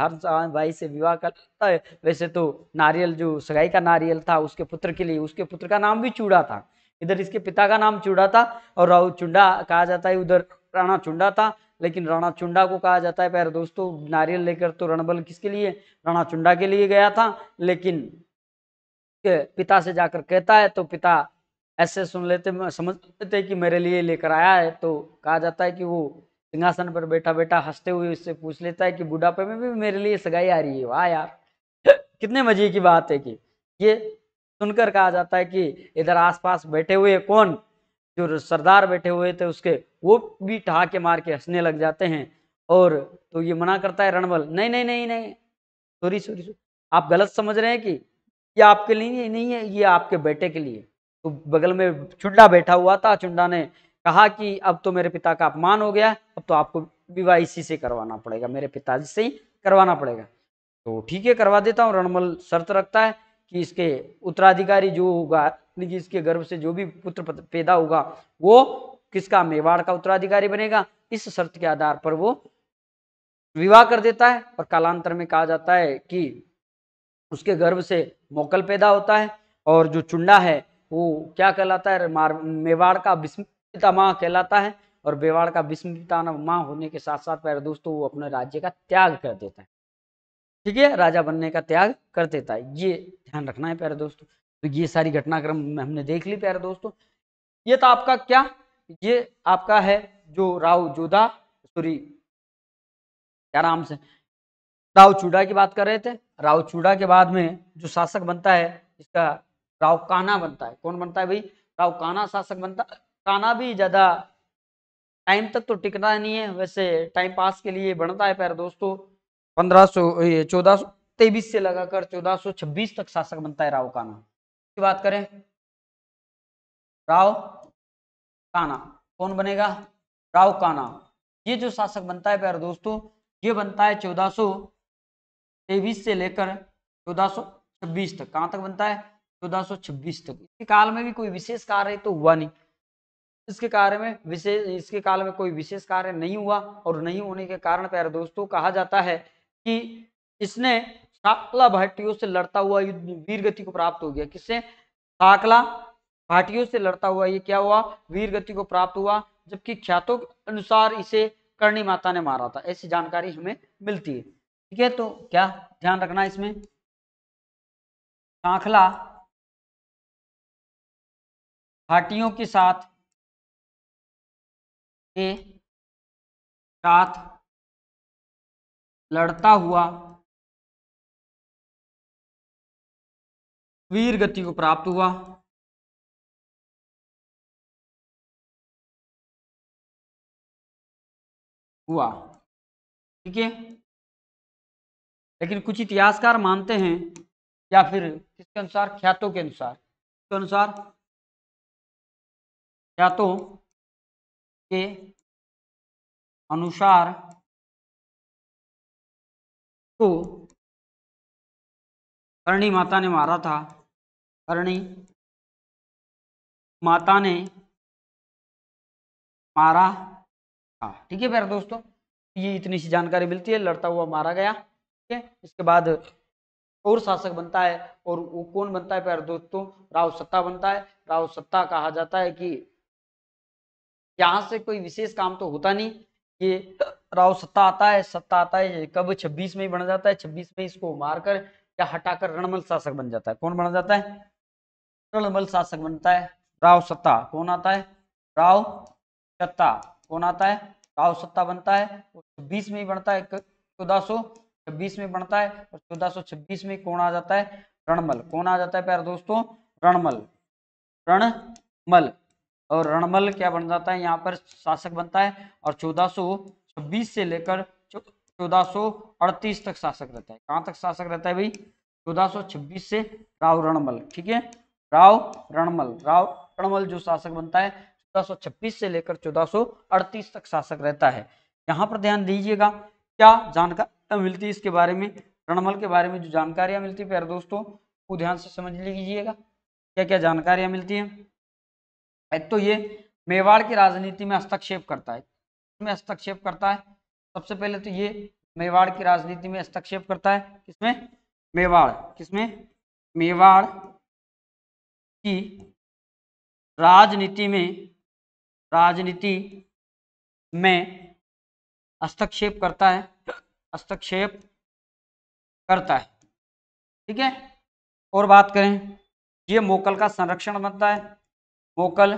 Speaker 1: भाई से विवाह कर लेता है वैसे तो नारियल जो सगाई का नारियल था उसके पुत्र के लिए उसके पुत्र का नाम भी चूड़ा था इधर इसके पिता का नाम चूड़ा था और राहु चुंडा कहा जाता है उधर राणा चुंडा था लेकिन राणा चुंडा को कहा जाता है पैर दोस्तों नारियल लेकर तो रणबल किसके लिए राणा चुंडा के लिए गया था लेकिन पिता से जाकर कहता है तो पिता ऐसे सुन लेते समझ लेते कि मेरे लिए लेकर आया है तो कहा जाता है कि वो सिंहासन पर बैठा बैठा हंसते हुए उससे पूछ लेता है कि बुढ़ापे में भी मेरे लिए सगाई आ रही है वाह यार कितने मजे की बात है कि ये सुनकर कहा जाता है कि इधर आसपास बैठे हुए कौन जो सरदार बैठे हुए थे उसके वो भी ठहाके मार के हंसने लग जाते हैं और तो ये मना करता है रणबल नहीं नहीं नहीं नहीं सॉरी सॉरी आप गलत समझ रहे हैं कि ये आपके लिए नहीं है ये आपके बेटे के लिए तो बगल में चुंडा बैठा हुआ था चुंडा ने कहा कि अब तो मेरे पिता का अपमान हो गया अब तो आपको विवाह इसी से करवाना पड़ेगा मेरे पिताजी से ही करवाना पड़ेगा तो ठीक है करवा देता हूँ रणमल शर्त रखता है कि इसके उत्तराधिकारी जो होगा यानी कि इसके गर्भ से जो भी पुत्र पैदा होगा वो किसका मेवाड़ का उत्तराधिकारी बनेगा इस शर्त के आधार पर वो विवाह कर देता है और कालांतर में कहा जाता है कि उसके गर्भ से मोकल पैदा होता है और जो चुंडा है वो क्या कहलाता है मेवाड़ का विस्मिता माँ कहलाता है और मेवाड़ का विस्मिता माँ होने के साथ साथ प्यारे दोस्तों वो अपने राज्य का त्याग कर देता है ठीक है राजा बनने का त्याग कर देता है ये ध्यान रखना है प्यारे दोस्तों तो ये सारी घटनाक्रम हमने देख ली प्यारे दोस्तों ये तो आपका क्या ये आपका है जो राव जोधा सॉरी क्या नाम से राव चूड़ा की बात कर रहे थे राव चूड़ा के बाद में जो शासक बनता है इसका राव काना बनता है कौन बनता है भाई राव काना शासक बनता है काना भी ज्यादा टाइम तक तो टिकना नहीं है वैसे टाइम पास के लिए बनता है पैर दोस्तों पंद्रह ये चौदह तेईस से लगाकर चौदह छब्बीस तक शासक बनता है राव काना की बात करें राव काना कौन बनेगा राव काना ये जो शासक बनता है प्यारे दोस्तों ये बनता है चौदह से लेकर चौदह तक कहां तक बनता है 1426 तक इसके काल में भी कोई विशेष कार्य तो हुआ नहीं इसके कार्य में विशेष इसके काल में कोई विशेष कार्य नहीं हुआ और नहीं होने के कारण प्यारे दोस्तों कहा जाता है कि इसने साकला भाटियों से लड़ता हुआ युद्ध वीर गति को प्राप्त हो गया किससे साकला भाटियों से लड़ता हुआ ये क्या हुआ वीर गति को प्राप्त हुआ जबकि ख्यातों के अनुसार इसे करणी माता ने मारा था ऐसी जानकारी हमें
Speaker 2: मिलती है ठीक है तो क्या ध्यान रखना इसमें साखला हटियों के साथ के साथ लड़ता हुआ वीर गति को प्राप्त हुआ हुआ ठीक है लेकिन कुछ इतिहासकार मानते हैं या फिर किसके अनुसार ख्यातों के अनुसार के अनुसार या तो के अनुसार तो करणी माता ने मारा था करणी माता ने मारा था ठीक है प्यारे दोस्तों ये इतनी सी जानकारी मिलती है
Speaker 1: लड़ता हुआ मारा गया ठीक है इसके बाद और शासक बनता है और वो कौन बनता है प्यारे दोस्तों राव सत्ता बनता है राव सत्ता कहा जाता है कि यहाँ से कोई विशेष काम तो होता नहीं ये राव सत्ता आता है सत्ता आता है कब छब्बीस में ही बन जाता है छब्बीस में इसको मारकर या हटाकर रणमल शासक बन जाता है कौन बन जाता है रणमल शासक बनता है राव सत्ता कौन आता है राव सत्ता कौन आता है राव सत्ता बनता है और छब्बीस में ही बनता है चौदह सौ छब्बीस में बनता है और चौदह सौ छब्बीस में कौन आ जाता है रणमल कौन आ जाता है प्यार दोस्तों रणमल रणमल और रणमल क्या बन जाता है यहाँ पर शासक बनता है और चौदह से लेकर चौदह तक शासक रहता है कहाँ तक शासक रहता है भाई चौदह से राव रणमल ठीक है राव रणमल राव रणमल जो शासक बनता है चौदह से लेकर चौदह तक शासक रहता है यहाँ पर ध्यान दीजिएगा क्या जानकारी मिलती है इसके बारे में रणमल के बारे में जो जानकारियां मिलती है प्यारे दोस्तों वो ध्यान से समझ लीजिएगा क्या क्या जानकारियां मिलती हैं एक तो ये मेवाड़ की राजनीति में हस्तक्षेप करता है इसमें हस्तक्षेप करता है सबसे पहले तो ये मेवाड़ की राजनीति में हस्तक्षेप करता है किसमें मेवाड़ किसमें मेवाड़
Speaker 2: की राजनीति में राजनीति में हस्तक्षेप करता है हस्तक्षेप करता है ठीक है और बात करें ये मोकल का संरक्षण बनता है वोकल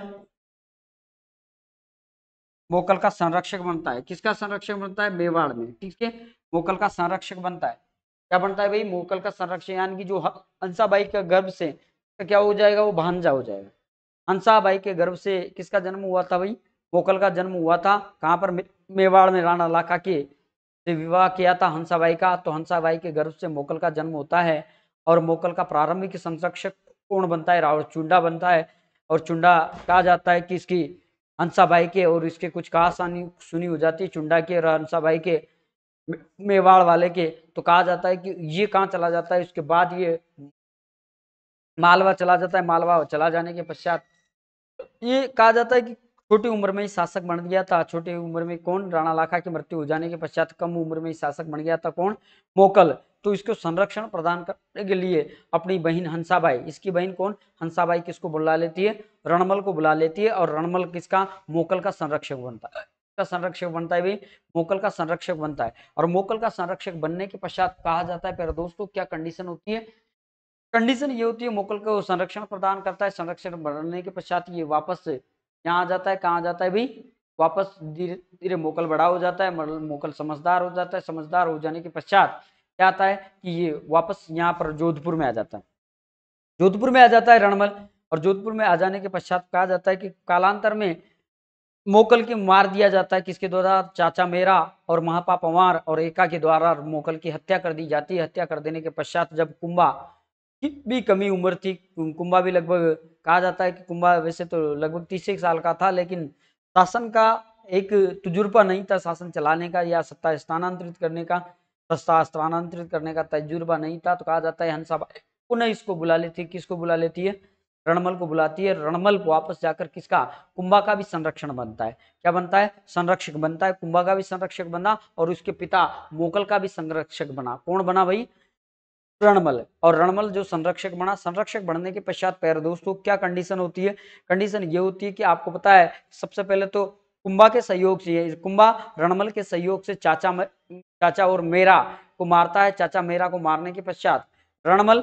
Speaker 1: वोकल का संरक्षक बनता है किसका संरक्षक बनता है मेवाड़ में ठीक है मोकल का संरक्षक बनता है क्या बनता है भाई मोकल का संरक्षण यानी कि जो हंसाबाई के गर्भ से तो क्या हो जाएगा वो भांजा हो जाएगा हंसाबाई के गर्भ से किसका जन्म हुआ था भाई मोकल का जन्म हुआ था कहाँ पर मेवाड़ में राणा लाखा के से विवाह किया था हंसाबाई का तो हंसाबाई के गर्भ से मोकल का जन्म होता है और मोकल का प्रारंभिक संरक्षक कौन बनता है रावण चुंडा बनता है और चुंडा कहा जाता है कि इसकी हंसा भाई के और इसके कुछ कहा सुनी हो जाती है चुंडा के और हंसा भाई के मेवाड़ वाले के तो कहा जाता है कि ये कहाँ चला जाता है उसके बाद ये मालवा चला जाता है मालवा चला जाने के पश्चात ये कहा जाता है कि छोटी उम्र में ही शासक बन गया था छोटी उम्र में कौन राणा लाखा की मृत्यु हो जाने के पश्चात कम उम्र में ही शासक बन गया था कौन मोकल तो इसको संरक्षण प्रदान करने के लिए अपनी बहन हंसाबाई इसकी बहन कौन हंसाबाई किसको बुला लेती है रणमल को बुला लेती है और रणमल किसका मोकल का संरक्षक बनता है का संरक्षक बनता है भी मोकल का संरक्षक बनता है और मोकल का संरक्षक बनने के पश्चात कहा जाता है दोस्तों क्या कंडीशन होती है कंडीशन ये होती है मोकल को संरक्षण प्रदान करता है संरक्षण बनने के पश्चात ये वापस यहाँ आ जाता है कहाँ आ जाता है भाई वापस धीरे धीरे मोकल बड़ा हो जाता है मोकल समझदार हो जाता है समझदार हो जाने के पश्चात क्या आता है कि ये वापस यहाँ पर जोधपुर में आ जाता है जोधपुर में आ जाता है रणमल और जोधपुर में आ जाने के पश्चात कहा जाता है कि कालांतर में मोकल के मार दिया जाता है किसके द्वारा चाचा मेरा और महापा पंवार और एका के द्वारा मोकल की हत्या कर दी जाती है हत्या कर देने के पश्चात जब कुंभा भी कमी उम्र थी कुंभा भी लगभग कहा जाता है कि कुंभा वैसे तो लगभग तीस एक साल का था लेकिन शासन का एक तजुर्बा नहीं था शासन चलाने का या सत्ता स्थानांतरित करने का सत्ता स्थानांतरित करने का तजुर्बा नहीं था तो कहा जाता है हंसा पुनः इसको बुला लेती है किसको बुला लेती है रणमल को बुलाती है रणमल वापस जाकर किसका कुंभा का भी संरक्षण बनता है क्या बनता है संरक्षक बनता है कुंभा का भी संरक्षक बना और उसके पिता मोकल का भी संरक्षक बना कौन बना भाई रणमल और रणमल जो संरक्षक बना संरक्षक बनने के पश्चात पैर दोस्तों क्या कंडीशन होती है कंडीशन ये होती है कि आपको पता है सबसे पहले तो कुंभा के सहयोग से कुंभा रणमल के सहयोग से चाचा चाचा और मेरा को मारता है चाचा मेरा को मारने के पश्चात रणमल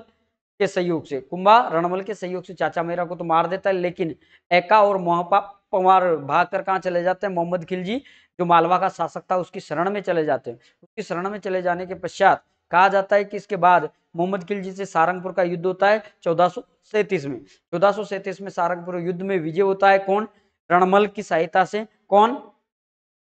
Speaker 1: के सहयोग से कुंभा रणमल के सहयोग से चाचा मेरा को तो मार देता है लेकिन एका और मोहपा पवार भाग कर कहाँ चले जाते हैं मोहम्मद खिलजी जो मालवा का शासक था उसकी शरण में चले जाते हैं उसकी शरण में चले जाने के पश्चात कहा जाता है कि इसके बाद मोहम्मद खिलजी से सारंगपुर का युद्ध होता है चौदह में चौदह में सारंगपुर युद्ध में विजय होता है कौन रणमल की सहायता से कौन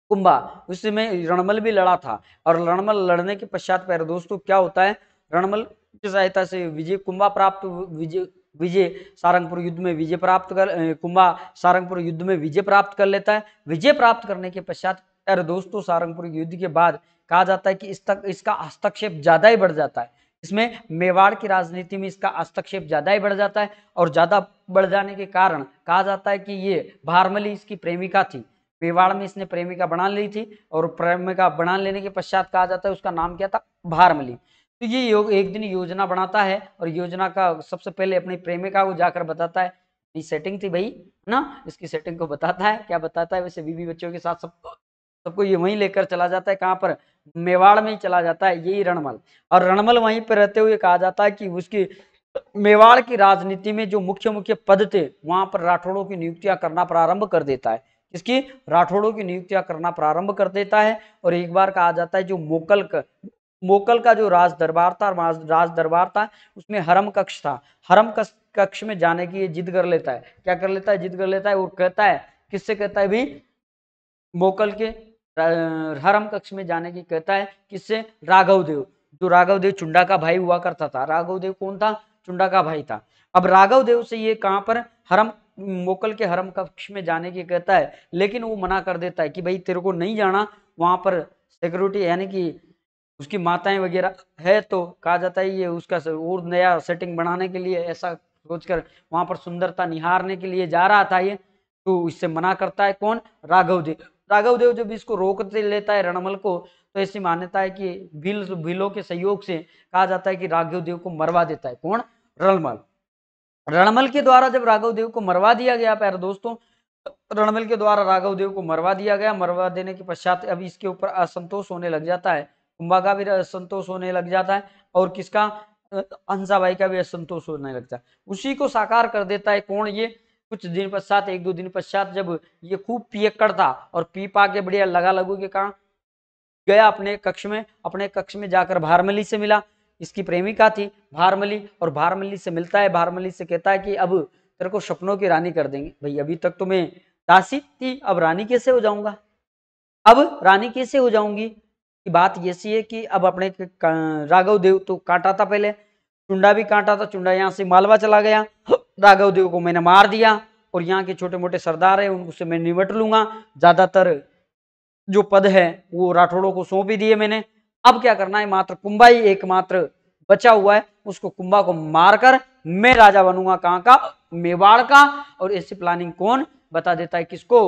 Speaker 1: कुंभा उसमें रणमल भी लड़ा था और रणमल लड़ने के पश्चात पैर दोस्तों क्या होता है रणमल की सहायता से विजय कुंभा प्राप्त विजय विजय सारंगपुर युद्ध में विजय प्राप्त कर कुंभा सारंगपुर युद्ध में विजय प्राप्त कर लेता है विजय प्राप्त करने के पश्चात अरे दोस्तों सारंगपुर युद्ध के बाद कहा जाता है कि इस तक इसका हस्तक्षेप ज्यादा ही बढ़ जाता है इसमें मेवाड़ की राजनीति में इसका हस्तक्षेप ज़्यादा ही बढ़ जाता है और ज़्यादा बढ़ जाने के कारण कहा जाता है कि ये भारमली इसकी प्रेमिका थी मेवाड़ में इसने प्रेमिका बना ली थी और प्रेमिका बना लेने के पश्चात कहा जाता है उसका नाम क्या था भारमली तो ये योग एक दिन योजना बनाता है और योजना का सबसे पहले अपनी प्रेमिका को जाकर बताता है ये सेटिंग थी भाई ना इसकी सेटिंग को बताता है क्या बताता है वैसे बीबी बच्चों के साथ सबको सबको ये वहीं लेकर चला जाता है कहाँ पर मेवाड़ में ही चला जाता है यही रणमल और रणमल वहीं पर रहते हुए कहा जाता है कि उसकी मेवाड़ की राजनीति में जो मुख्य मुख्य पद थे वहां पर राठौड़ों की नियुक्तियां करना प्रारंभ कर देता है इसकी राठौड़ों की नियुक्तियां करना प्रारंभ कर देता है और एक बार कहा जाता है जो मोकल का मोकल का जो राज दरबार था राज दरबार था उसमें हरम कक्ष था हरम कक्ष में जाने की ये जिद कर लेता है क्या कर लेता है जिद कर लेता है और कहता है किससे कहता है भी मोकल के हरम कक्ष में जाने की कहता है किससे राघव देव जो राघव देव चुंडा का भाई हुआ करता था राघव देव कौन था चुंडा का भाई था अब राघव देव से ये कहाँ पर हरम मोकल के हरम कक्ष में जाने की कहता है लेकिन वो मना कर देता है कि भाई तेरे को नहीं जाना वहाँ पर सिक्योरिटी यानी कि उसकी माताएं वगैरह है तो कहा जाता है ये उसका और नया सेटिंग बनाने के लिए ऐसा सोचकर वहाँ पर सुंदरता निहारने के लिए जा रहा था ये तो इससे मना करता है कौन राघव देव राघव देव जब इसको रोक लेता है रणमल को तो ऐसी मान्यता है कि भील भीलों के सहयोग से कहा जाता है कि राघव देव को मरवा देता है कौन रणमल रणमल के द्वारा जब राघव देव को मरवा दिया गया प्यारे दोस्तों रणमल के द्वारा राघव देव को मरवा दिया गया मरवा देने के पश्चात अब इसके ऊपर असंतोष होने लग जाता है कुंभा का भी असंतोष होने लग जाता है और किसका अंसाबाई का भी असंतोष होने लगता है उसी को साकार कर देता है कौन ये कुछ दिन पश्चात एक दो दिन पश्चात जब ये खूब पियक्कड़ था और पी पा के बढ़िया लगा लगू के कहा गया अपने कक्ष में अपने कक्ष में जाकर भारमली से मिला इसकी प्रेमिका थी भारमली और भारमली से मिलता है भारमली से कहता है कि अब तेरे को सपनों की रानी कर देंगे भाई अभी तक तो मैं दासी थी अब रानी कैसे हो जाऊंगा अब रानी कैसे हो जाऊंगी की बात ऐसी है कि अब अपने राघव देव तो काटा था पहले चुंडा भी काटा था चुंडा यहाँ से मालवा चला गया राघव देव को मैंने मार दिया और यहाँ के छोटे मोटे सरदार हैं उनसे मैं निमट लूंगा ज़्यादातर जो पद है वो राठौड़ों को सौंप ही दिए मैंने अब क्या करना है मात्र कुंभा ही एकमात्र बचा हुआ है उसको कुंभा को मारकर मैं राजा बनूंगा कहाँ का मेवाड़ का और ऐसी प्लानिंग कौन बता देता है किसको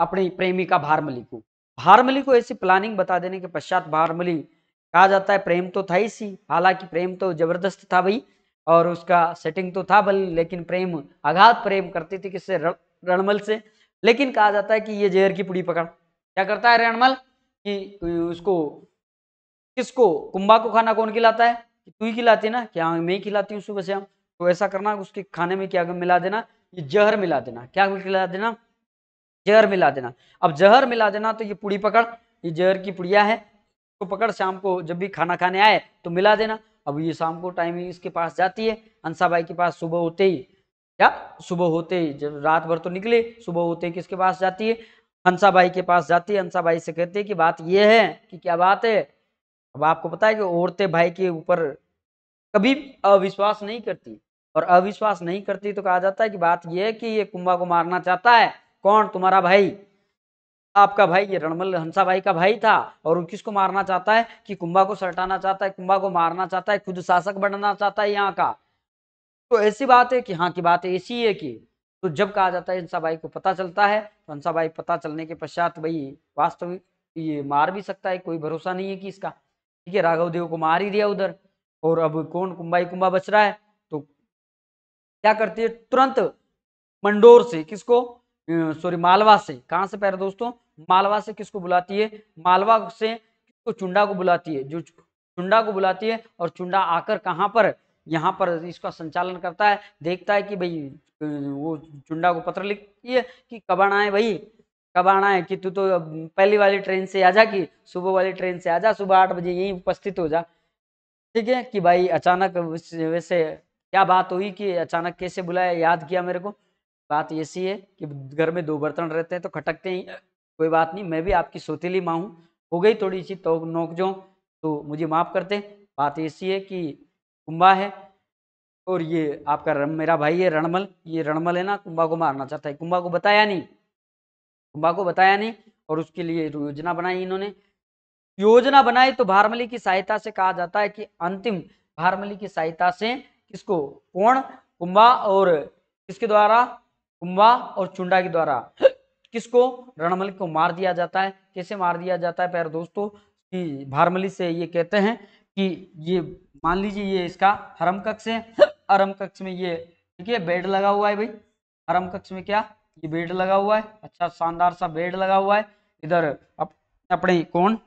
Speaker 1: अपनी प्रेमिका भारमली को भारमली को ऐसी प्लानिंग बता देने के पश्चात भारमली कहा जाता है प्रेम तो था ही सी हालांकि प्रेम तो जबरदस्त था भाई और उसका सेटिंग तो था बल लेकिन प्रेम आघात प्रेम करती थी किससे रणमल से लेकिन कहा जाता है कि ये जहर की पुड़ी पकड़ क्या करता है रणमल कि उसको किसको कुंभा को खाना कौन खिलाता है तू ही खिलाती ना क्या हाँ, मैं ही खिलाती हूँ सुबह से हम तो ऐसा करना उसके खाने में क्या मिला देना ये जहर मिला देना क्या मिला देना जहर मिला देना अब जहर मिला देना तो ये पुड़ी पकड़ ये जहर की पुड़िया है तो पकड़ शाम को जब भी खाना खाने आए तो मिला देना अब ये शाम को टाइम इसके पास जाती है अंसा बाई के पास सुबह होते ही या सुबह होते ही जब रात भर तो निकले सुबह होते ही किसके पास जाती है हंसा बाई के पास जाती है हंसा बाई से कहते हैं कि बात ये है कि क्या बात है अब आपको पता है कि औरतें भाई के ऊपर कभी अविश्वास नहीं करती और अविश्वास नहीं करती तो कहा जाता है कि बात यह है कि ये कुंभा को मारना चाहता है कौन तुम्हारा भाई आपका भाई ये रणमल हंसा भाई का भाई था और वो किसको मारना चाहता है कि कुंभा को सलटाना चाहता है कुंभा को मारना चाहता है खुद शासक बनना चाहता है यहाँ का तो ऐसी बात है कि हाँ की बात ऐसी है कि तो जब कहा जाता है हंसा भाई को पता चलता है तो हंसा भाई पता चलने के पश्चात भाई वास्तविक ये मार भी सकता है कोई भरोसा नहीं है कि इसका ठीक है राघव देव को मार ही दिया उधर और अब कौन कुंभा कुंभा बच रहा है तो क्या करती है तुरंत मंडोर से किसको सॉरी मालवा से कहा से पैर दोस्तों मालवा से किसको बुलाती है मालवा से किसको चुंडा को बुलाती है जो चुंडा को बुलाती है और चुंडा आकर कहाँ पर यहाँ पर इसका संचालन करता है देखता है कि भाई वो चुंडा को पत्र लिखती है कि कब आना है भाई कब आना है कि तू तो पहली वाली ट्रेन से आ जा कि सुबह वाली ट्रेन से आ जा सुबह आठ बजे यहीं उपस्थित हो जा ठीक है कि भाई अचानक वैसे क्या बात हुई कि अचानक कैसे बुलाया याद किया मेरे को बात ऐसी है कि घर में दो बर्तन रहते हैं तो खटकते ही कोई बात नहीं मैं भी आपकी सोतीली माँ हूँ हो गई थोड़ी सी तो नोकझोंक तो मुझे माफ़ करते बात ऐसी है कि कुंभा है और ये आपका रम, मेरा भाई है रणमल ये रणमल है ना कुंभा को मारना चाहता है कुंभा को बताया नहीं कुंभा को बताया नहीं और उसके लिए योजना बनाई इन्होंने योजना बनाई तो भारमली की सहायता से कहा जाता है कि अंतिम भारमली की सहायता से किसको कौन कुंभा और किसके द्वारा कुंभा और चुंडा के द्वारा किसको रणमल को मार दिया जाता है कैसे मार दिया जाता है प्यारे दोस्तों कि भारमली से ये कहते हैं कि ये मान लीजिए ये इसका हरम कक्ष है हरम कक्ष में ये ठीक है बेड लगा हुआ है भाई हरम कक्ष में क्या ये बेड लगा हुआ है अच्छा शानदार सा बेड लगा हुआ है इधर अप, अपने कौन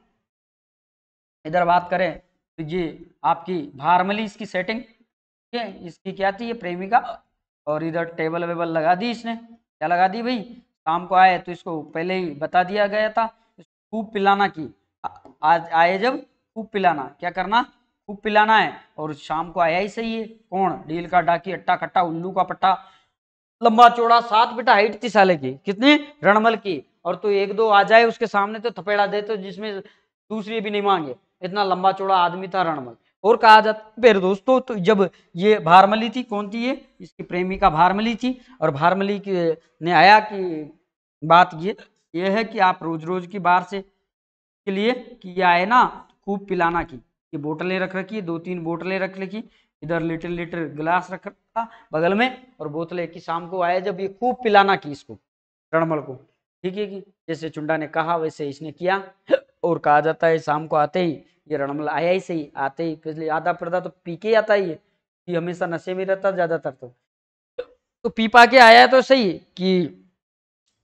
Speaker 1: इधर बात करें तो ये आपकी भारमली इसकी सेटिंग ठीक है इसकी क्या थी ये प्रेमिका और इधर टेबल वेबल लगा दी इसने क्या लगा दी भाई शाम को आए तो इसको पहले ही बता दिया गया था खूब पिलाना की आज आए जब खूब पिलाना क्या करना खूब पिलाना है और शाम को आया ही सही है कौन डील का डाकी अट्टा खट्टा उल्लू का पट्टा लंबा चौड़ा सात बेटा हाइट थी साले की कितनी रणमल की और तो एक दो आ जाए उसके सामने तो थपेड़ा दे तो जिसमें दूसरी भी नहीं मांगे इतना लंबा चौड़ा आदमी था रणमल और कहा जाता फिर दोस्तों तो जब ये भारमली थी कौन थी ये इसकी प्रेमी का भारमली थी और भारमली ने आया कि बात ये ये है कि आप रोज रोज की बार से के लिए किया है ना खूब पिलाना की ये बोतलें रख रखी दो तीन बोतलें रख रखी इधर लीटर लीटर गिलास रख रखा बगल में और बोतलें कि शाम को आए जब ये खूब पिलाना की इसको रणमल को ठीक है कि जैसे चुंडा ने कहा वैसे इसने किया और कहा जाता है शाम को आते ही ये रणमल आया ही सही आते ही पिछले आधा पर्दा तो पी के आता ही है कि हमेशा नशे में रहता ज़्यादातर तो तो पीपा के आया तो सही कि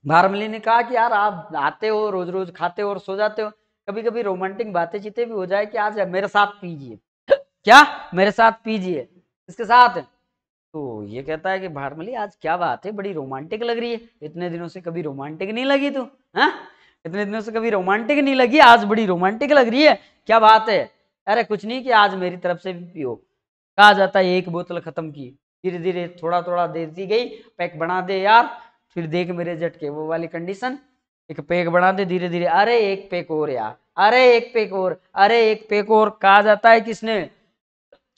Speaker 1: भारमली ने कहा कि यार आप आते हो रोज रोज खाते हो और सो जाते हो कभी कभी रोमांटिक बातें चीते भी हो जाए कि आज मेरे साथ पीजिए क्या मेरे साथ पीजिए इसके साथ तो ये कहता है कि भारमली आज क्या बात है बड़ी रोमांटिक लग रही है इतने दिनों से कभी रोमांटिक नहीं लगी तू हाँ इतने दिनों से कभी रोमांटिक नहीं लगी आज बड़ी रोमांटिक लग रही है क्या बात है अरे कुछ नहीं कि आज मेरी तरफ से भी पियो कहा जाता है एक बोतल खत्म की धीरे धीरे थोड़ा थोड़ा देती गई पैक बना दे यार फिर देख मेरे झटके वो वाली कंडीशन एक पेक बना दे धीरे धीरे अरे एक पेक और यार अरे एक पेक और अरे एक पेक और कहा जाता है किसने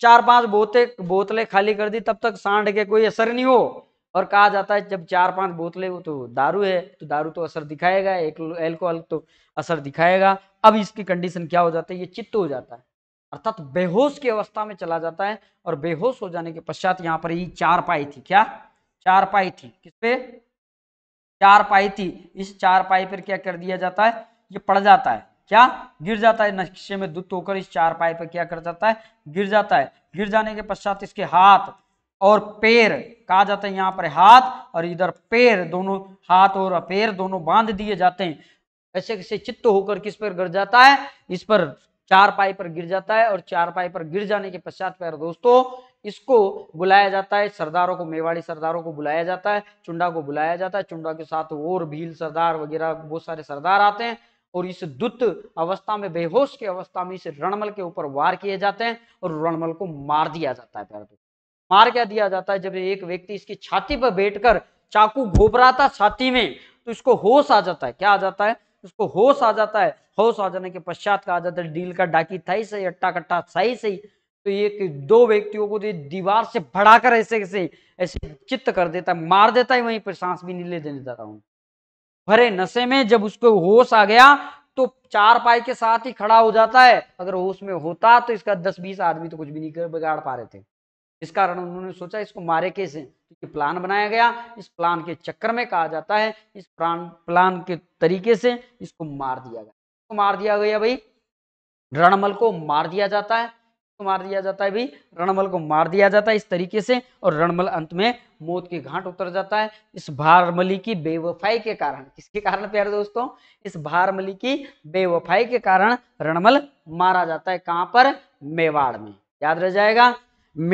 Speaker 1: चार पांच बोते बोतलें खाली कर दी तब तक सांड के कोई असर नहीं हो और कहा जाता है जब चार पांच बोतलें वो तो दारू है तो दारू तो असर दिखाएगा एक एल्कोहल तो असर दिखाएगा अब इसकी कंडीशन क्या हो जाता है ये चित्त हो जाता है अर्थात तो बेहोश की अवस्था में चला जाता है और बेहोश हो जाने के पश्चात यहाँ पर ये चार पाई थी क्या चार पाई थी किस पे चार पाई थी इस चार पाई पर क्या कर दिया जाता है ये पड़ जाता है क्या गिर जाता है नक्शे में दुत होकर इस चार पाई पर क्या कर जाता है गिर जाता है गिर जाने के पश्चात इसके हाथ और पैर कहा जाता है यहाँ पर हाथ और इधर पैर दोनों हाथ और पैर दोनों बांध दिए जाते हैं ऐसे कैसे चित्त होकर किस पर गिर जाता है इस पर चार पाई पर गिर जाता है और चार पाई पर गिर जाने के पश्चात प्यार दोस्तों इसको बुलाया जाता है सरदारों को मेवाड़ी सरदारों को बुलाया जाता है चुंडा को बुलाया जाता है चुंडा के साथ और भील सरदार वगैरह बहुत सारे सरदार आते हैं और इस दुत अवस्था में बेहोश की अवस्था में इस रणमल के ऊपर वार किए जाते हैं और रणमल को मार दिया जाता है प्यार दोस्तों मार क्या दिया जाता है जब एक व्यक्ति इसकी छाती पर बैठकर चाकू घोबराता छाती में तो इसको होश आ जाता है क्या आ जाता है उसको होश आ जाता है होश आ जाने के पश्चात कहा जाता है डील का डाकी था ही सही अट्टा कट्टा सही सही तो ये दो व्यक्तियों को तो दीवार से भड़ाकर ऐसे ऐसे ऐसे चित्त कर देता है मार देता है वहीं पर सांस भी नहीं ले देने देता हूँ भरे नशे में जब उसको होश आ गया तो चार पाई के साथ ही खड़ा हो जाता है अगर होश में होता तो इसका दस बीस आदमी तो कुछ भी नहीं बिगाड़ पा रहे थे इस कारण उन्होंने सोचा इसको मारे कैसे प्लान बनाया गया इस प्लान के चक्कर में कहा जाता है इस प्लान प्लान के तरीके से इसको मार दिया गया तो मार दिया गया भाई रणमल को मार दिया जाता है तो मार दिया जाता है भाई रणमल को मार दिया जाता है इस तरीके से और रणमल अंत में मौत की घाट उतर जाता है इस भारमली की बेवफाई के कारण किसके कारण प्यारे दोस्तों इस भारमली की बेवफाई के कारण रणमल मारा जाता है कहां पर मेवाड़ में याद रह जाएगा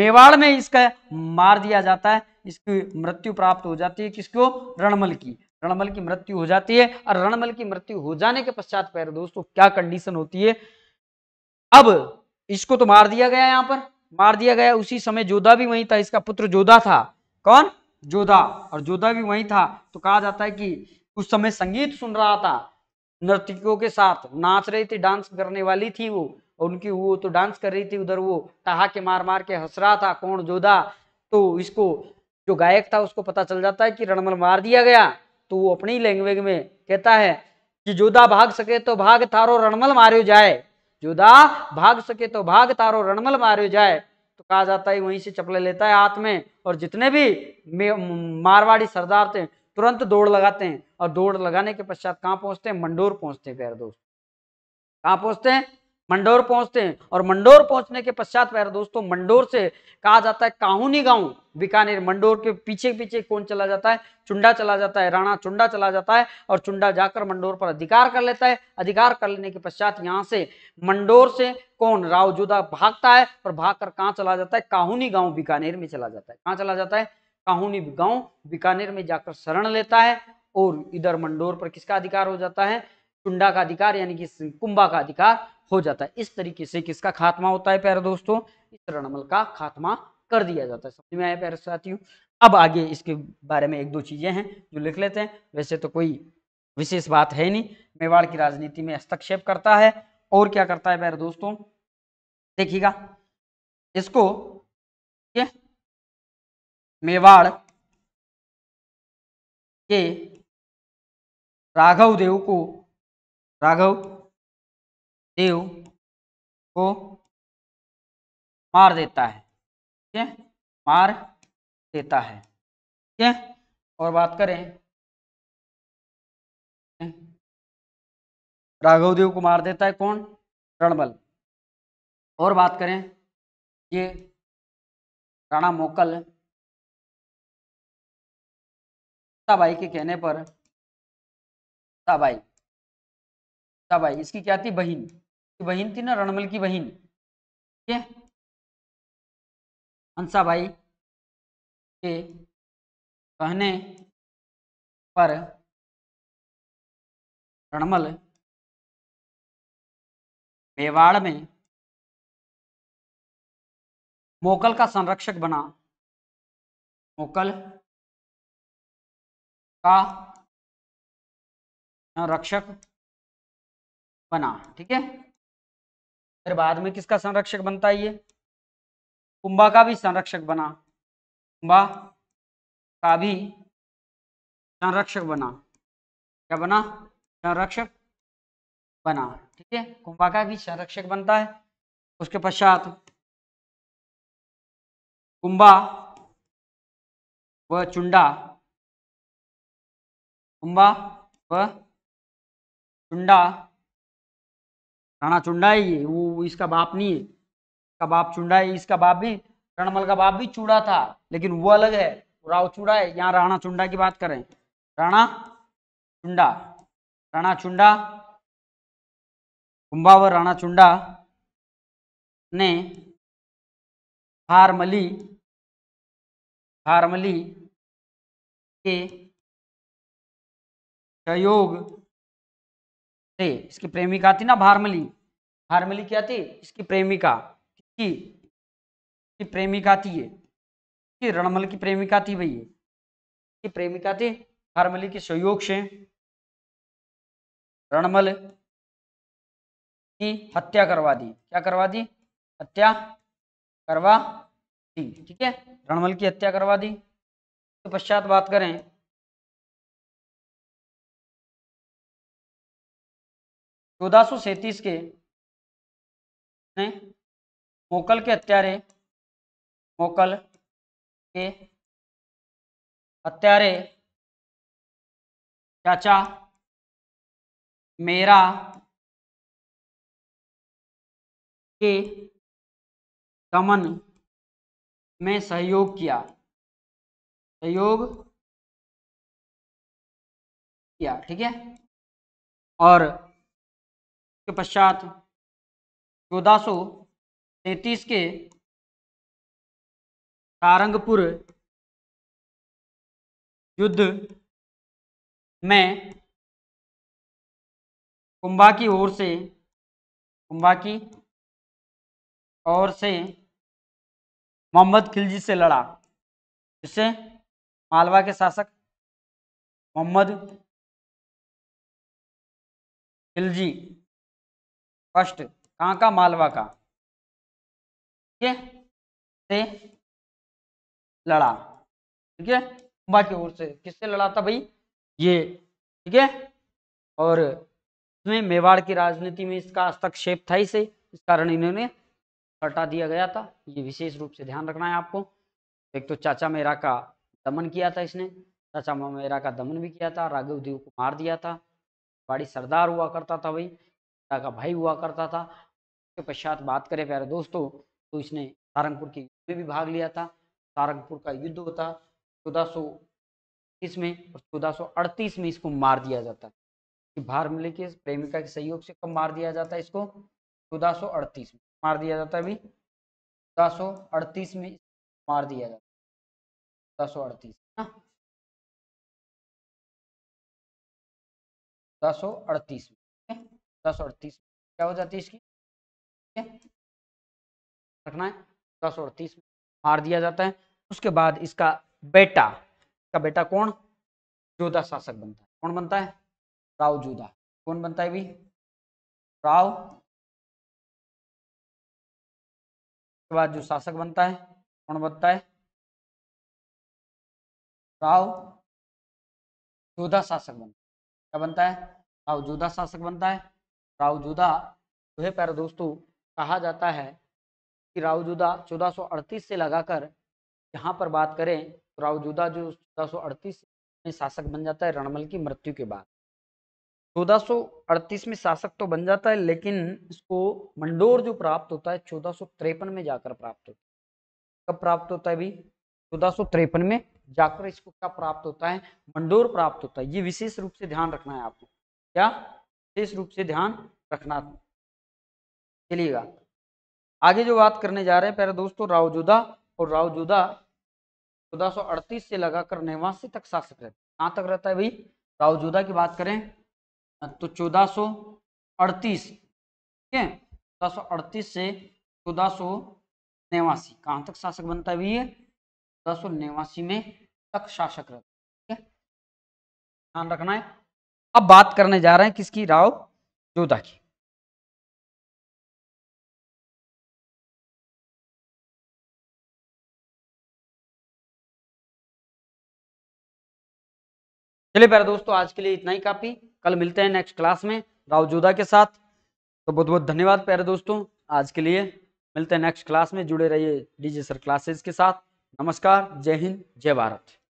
Speaker 1: मेवाड़ में इसका मार दिया जाता है इसकी मृत्यु प्राप्त हो जाती है किसको रणमल की रणमल की मृत्यु हो जाती है और रणमल की मृत्यु हो जाने के पश्चात पैर दोस्तों क्या कंडीशन होती है अब इसको तो मार दिया गया यहाँ पर मार दिया गया उसी समय जोधा भी वहीं था इसका पुत्र जोधा था कौन जोधा और जोधा भी वहीं था तो कहा जाता है कि उस समय संगीत सुन रहा था नर्तकियों के साथ नाच रही थी डांस करने वाली थी वो और उनकी वो तो डांस कर रही थी उधर वो टहा के मार मार के हंस रहा था कौन जोधा तो इसको जो गायक था उसको पता चल जाता है कि रणमल मार दिया गया तो वो अपनी लैंग्वेज में कहता है कि जोधा भाग सके तो भाग तारो रणमल मारे जाए जोधा भाग सके तो भाग तारो रणमल मारे जाए तो कहा जाता है वहीं से चपले लेता है हाथ में और जितने भी मारवाड़ी सरदार थे तुरंत दौड़ लगाते हैं और दौड़ लगाने के पश्चात कहाँ पहुंचते हैं मंडोर पहुंचते हैं प्यार दोस्त कहाँ पहुंचते हैं मंडोर पहुंचते हैं और मंडोर पहुंचने के पश्चात प्यारे दोस्तों मंडोर से कहा जाता है काहुनी गांव बीकानेर मंडोर के पीछे पीछे कौन चला जाता है चुंडा चला जाता है राणा चुंडा चला जाता है और चुंडा जाकर मंडोर पर अधिकार कर लेता है अधिकार कर लेने के पश्चात यहाँ से मंडोर से कौन राव जुदा भागता है और कर कहाँ चला जाता है काहुनी गाँव बीकानेर में चला जाता है कहाँ चला जाता है काहुनी गाँव बीकानेर में जाकर शरण लेता है और इधर मंडोर पर किसका अधिकार हो जाता है चुंडा का अधिकार यानी कि कुंभा का अधिकार हो जाता है इस तरीके से किसका खात्मा होता है प्यारे दोस्तों इस रणमल का खात्मा कर दिया जाता है समझ में आया प्यारे साथियों अब आगे इसके बारे में एक दो चीज़ें हैं जो लिख लेते हैं वैसे तो कोई विशेष बात है नहीं मेवाड़ की राजनीति में हस्तक्षेप करता है और क्या करता है प्यारे दोस्तों
Speaker 2: देखिएगा इसको ये मेवाड़ के राघव देव को राघव देव को मार देता है ठीक है मार देता है ठीक है और बात करें राघव देव को मार देता है कौन रणबल और बात करें ये राणा मोकल ताबाई के कहने पर ताबाई ताबाई इसकी क्या थी बहन की बहन थी ना रणमल की बहन ठीक है हंसा भाई के कहने पर रणमल मेवाड़ में मोकल का संरक्षक बना मोकल का संरक्षक बना ठीक है फिर बाद में किसका संरक्षक बनता है ये कुंभा का भी संरक्षक बना कुंभा का भी संरक्षक बना क्या बना संरक्षक बना ठीक है कुंभा का भी संरक्षक बनता है उसके पश्चात कुंभा व चुंडा कुंभा व चुंडा राणा चुंडा है ये वो इसका बाप
Speaker 1: नहीं है इसका बाप चुंडा है इसका बाप भी रणमल का बाप भी चूड़ा था लेकिन वो अलग है राव चूड़ा है यहाँ राणा चुंडा की बात करें राणा चुंडा
Speaker 2: राणा चुंडा कुंभावर राणा चुंडा ने हारमली हारमली के सहयोग रे इसकी प्रेमिका थी ना भारमली भारमली क्या थी इसकी
Speaker 1: प्रेमिका की इसकी प्रेमिका थी ये इसकी रणमल की
Speaker 2: प्रेमिका थी भैया इसकी प्रेमिका थी भारमली के सहयोग से रणमल की हत्या करवा दी क्या करवा दी हत्या करवा दी ठीक है रणमल की हत्या करवा दी तो पश्चात बात करें चौदह के ने मोकल के अत्यारे मोकल के अत्यारे चाचा मेरा के गमन में सहयोग किया सहयोग किया ठीक है और के पश्चात चौदह सौ तैतीस के सारंगपुर युद्ध में कुंभा की ओर से कुंभा की ओर से मोहम्मद खिलजी से लड़ा जिससे मालवा के शासक मोहम्मद खिलजी फर्स्ट कहाँ का मालवा का ठीक है से लड़ा ठीक है कुंभा की ओर से किससे लड़ा था भाई ये ठीक है
Speaker 1: और इसमें मेवाड़ की राजनीति में इसका हस्तक्षेप था इसे इस कारण इन्होंने हटा दिया गया था ये विशेष रूप से ध्यान रखना है आपको एक तो चाचा मेरा का दमन किया था इसने चाचा मेरा का दमन भी किया था राघव देव को मार दिया था बाड़ी सरदार हुआ करता था भाई का भाई हुआ करता था उसके पश्चात बात करें प्यारे दोस्तों तो इसने सारंगपुर के युद्ध में भी भाग लिया था सारंगपुर का युद्ध होता चौदह सौ में और चौदह में इसको मार दिया जाता कि मिले के प्रेमिका के सहयोग से कब मार दिया जाता है इसको चौदह सौ अड़तीस में मार
Speaker 2: दिया जाता है अभी चौदह में मार दिया जाता है चौदह ना चौदह दस और तीस क्या हो जाती है इसकी रखना है दस और तीस मार दिया जाता है उसके बाद इसका बेटा इसका बेटा कौन जोधा शासक बनता है कौन बनता है राव जोधा कौन बनता है भी राव उसके बाद जो शासक बनता है कौन बनता है राव जोधा शासक बनता है क्या बनता है
Speaker 1: राव जोधा शासक बनता है रावजुदा है प्यारे दोस्तों कहा जाता है कि रावजुदा अड़तीस से लगाकर यहाँ पर बात करें तो रावजुदा जो चौदह सौ अड़तीस में शासक बन जाता है रणमल की मृत्यु के बाद चौदह सौ अड़तीस में शासक तो बन जाता है लेकिन इसको मंडोर जो प्राप्त होता है चौदह सौ में जाकर प्राप्त होता है कब प्राप्त होता है भाई चौदह सौ में जाकर इसको क्या प्राप्त होता है मंडोर प्राप्त होता है ये विशेष रूप से ध्यान रखना है आपको क्या विशेष रूप से ध्यान रखना चलिएगा आगे जो बात करने जा रहे हैं पहले दोस्तों रावजुदा और रावजुदा अड़तीस से लगाकर नेवासी तक शासक रहते कहाँ तक रहता है भाई रावजुदा की बात करें तो चौदह अड़तीस ठीक है चौदह सौ अड़तीस से चौदह सौ नेवासी कहाँ तक शासक बनता है भैया चौदह सौ नेवासी में
Speaker 2: तक शासक रहता है ठीक है ध्यान रखना है अब बात करने जा रहे हैं किसकी राव जोधा की चलिए प्यारे दोस्तों आज के लिए इतना ही काफी कल मिलते
Speaker 1: हैं नेक्स्ट क्लास में राव जोधा के साथ तो बहुत बहुत धन्यवाद प्यारे दोस्तों आज के लिए
Speaker 2: मिलते हैं नेक्स्ट क्लास में जुड़े रहिए डीजे सर क्लासेस के साथ नमस्कार जय हिंद जय भारत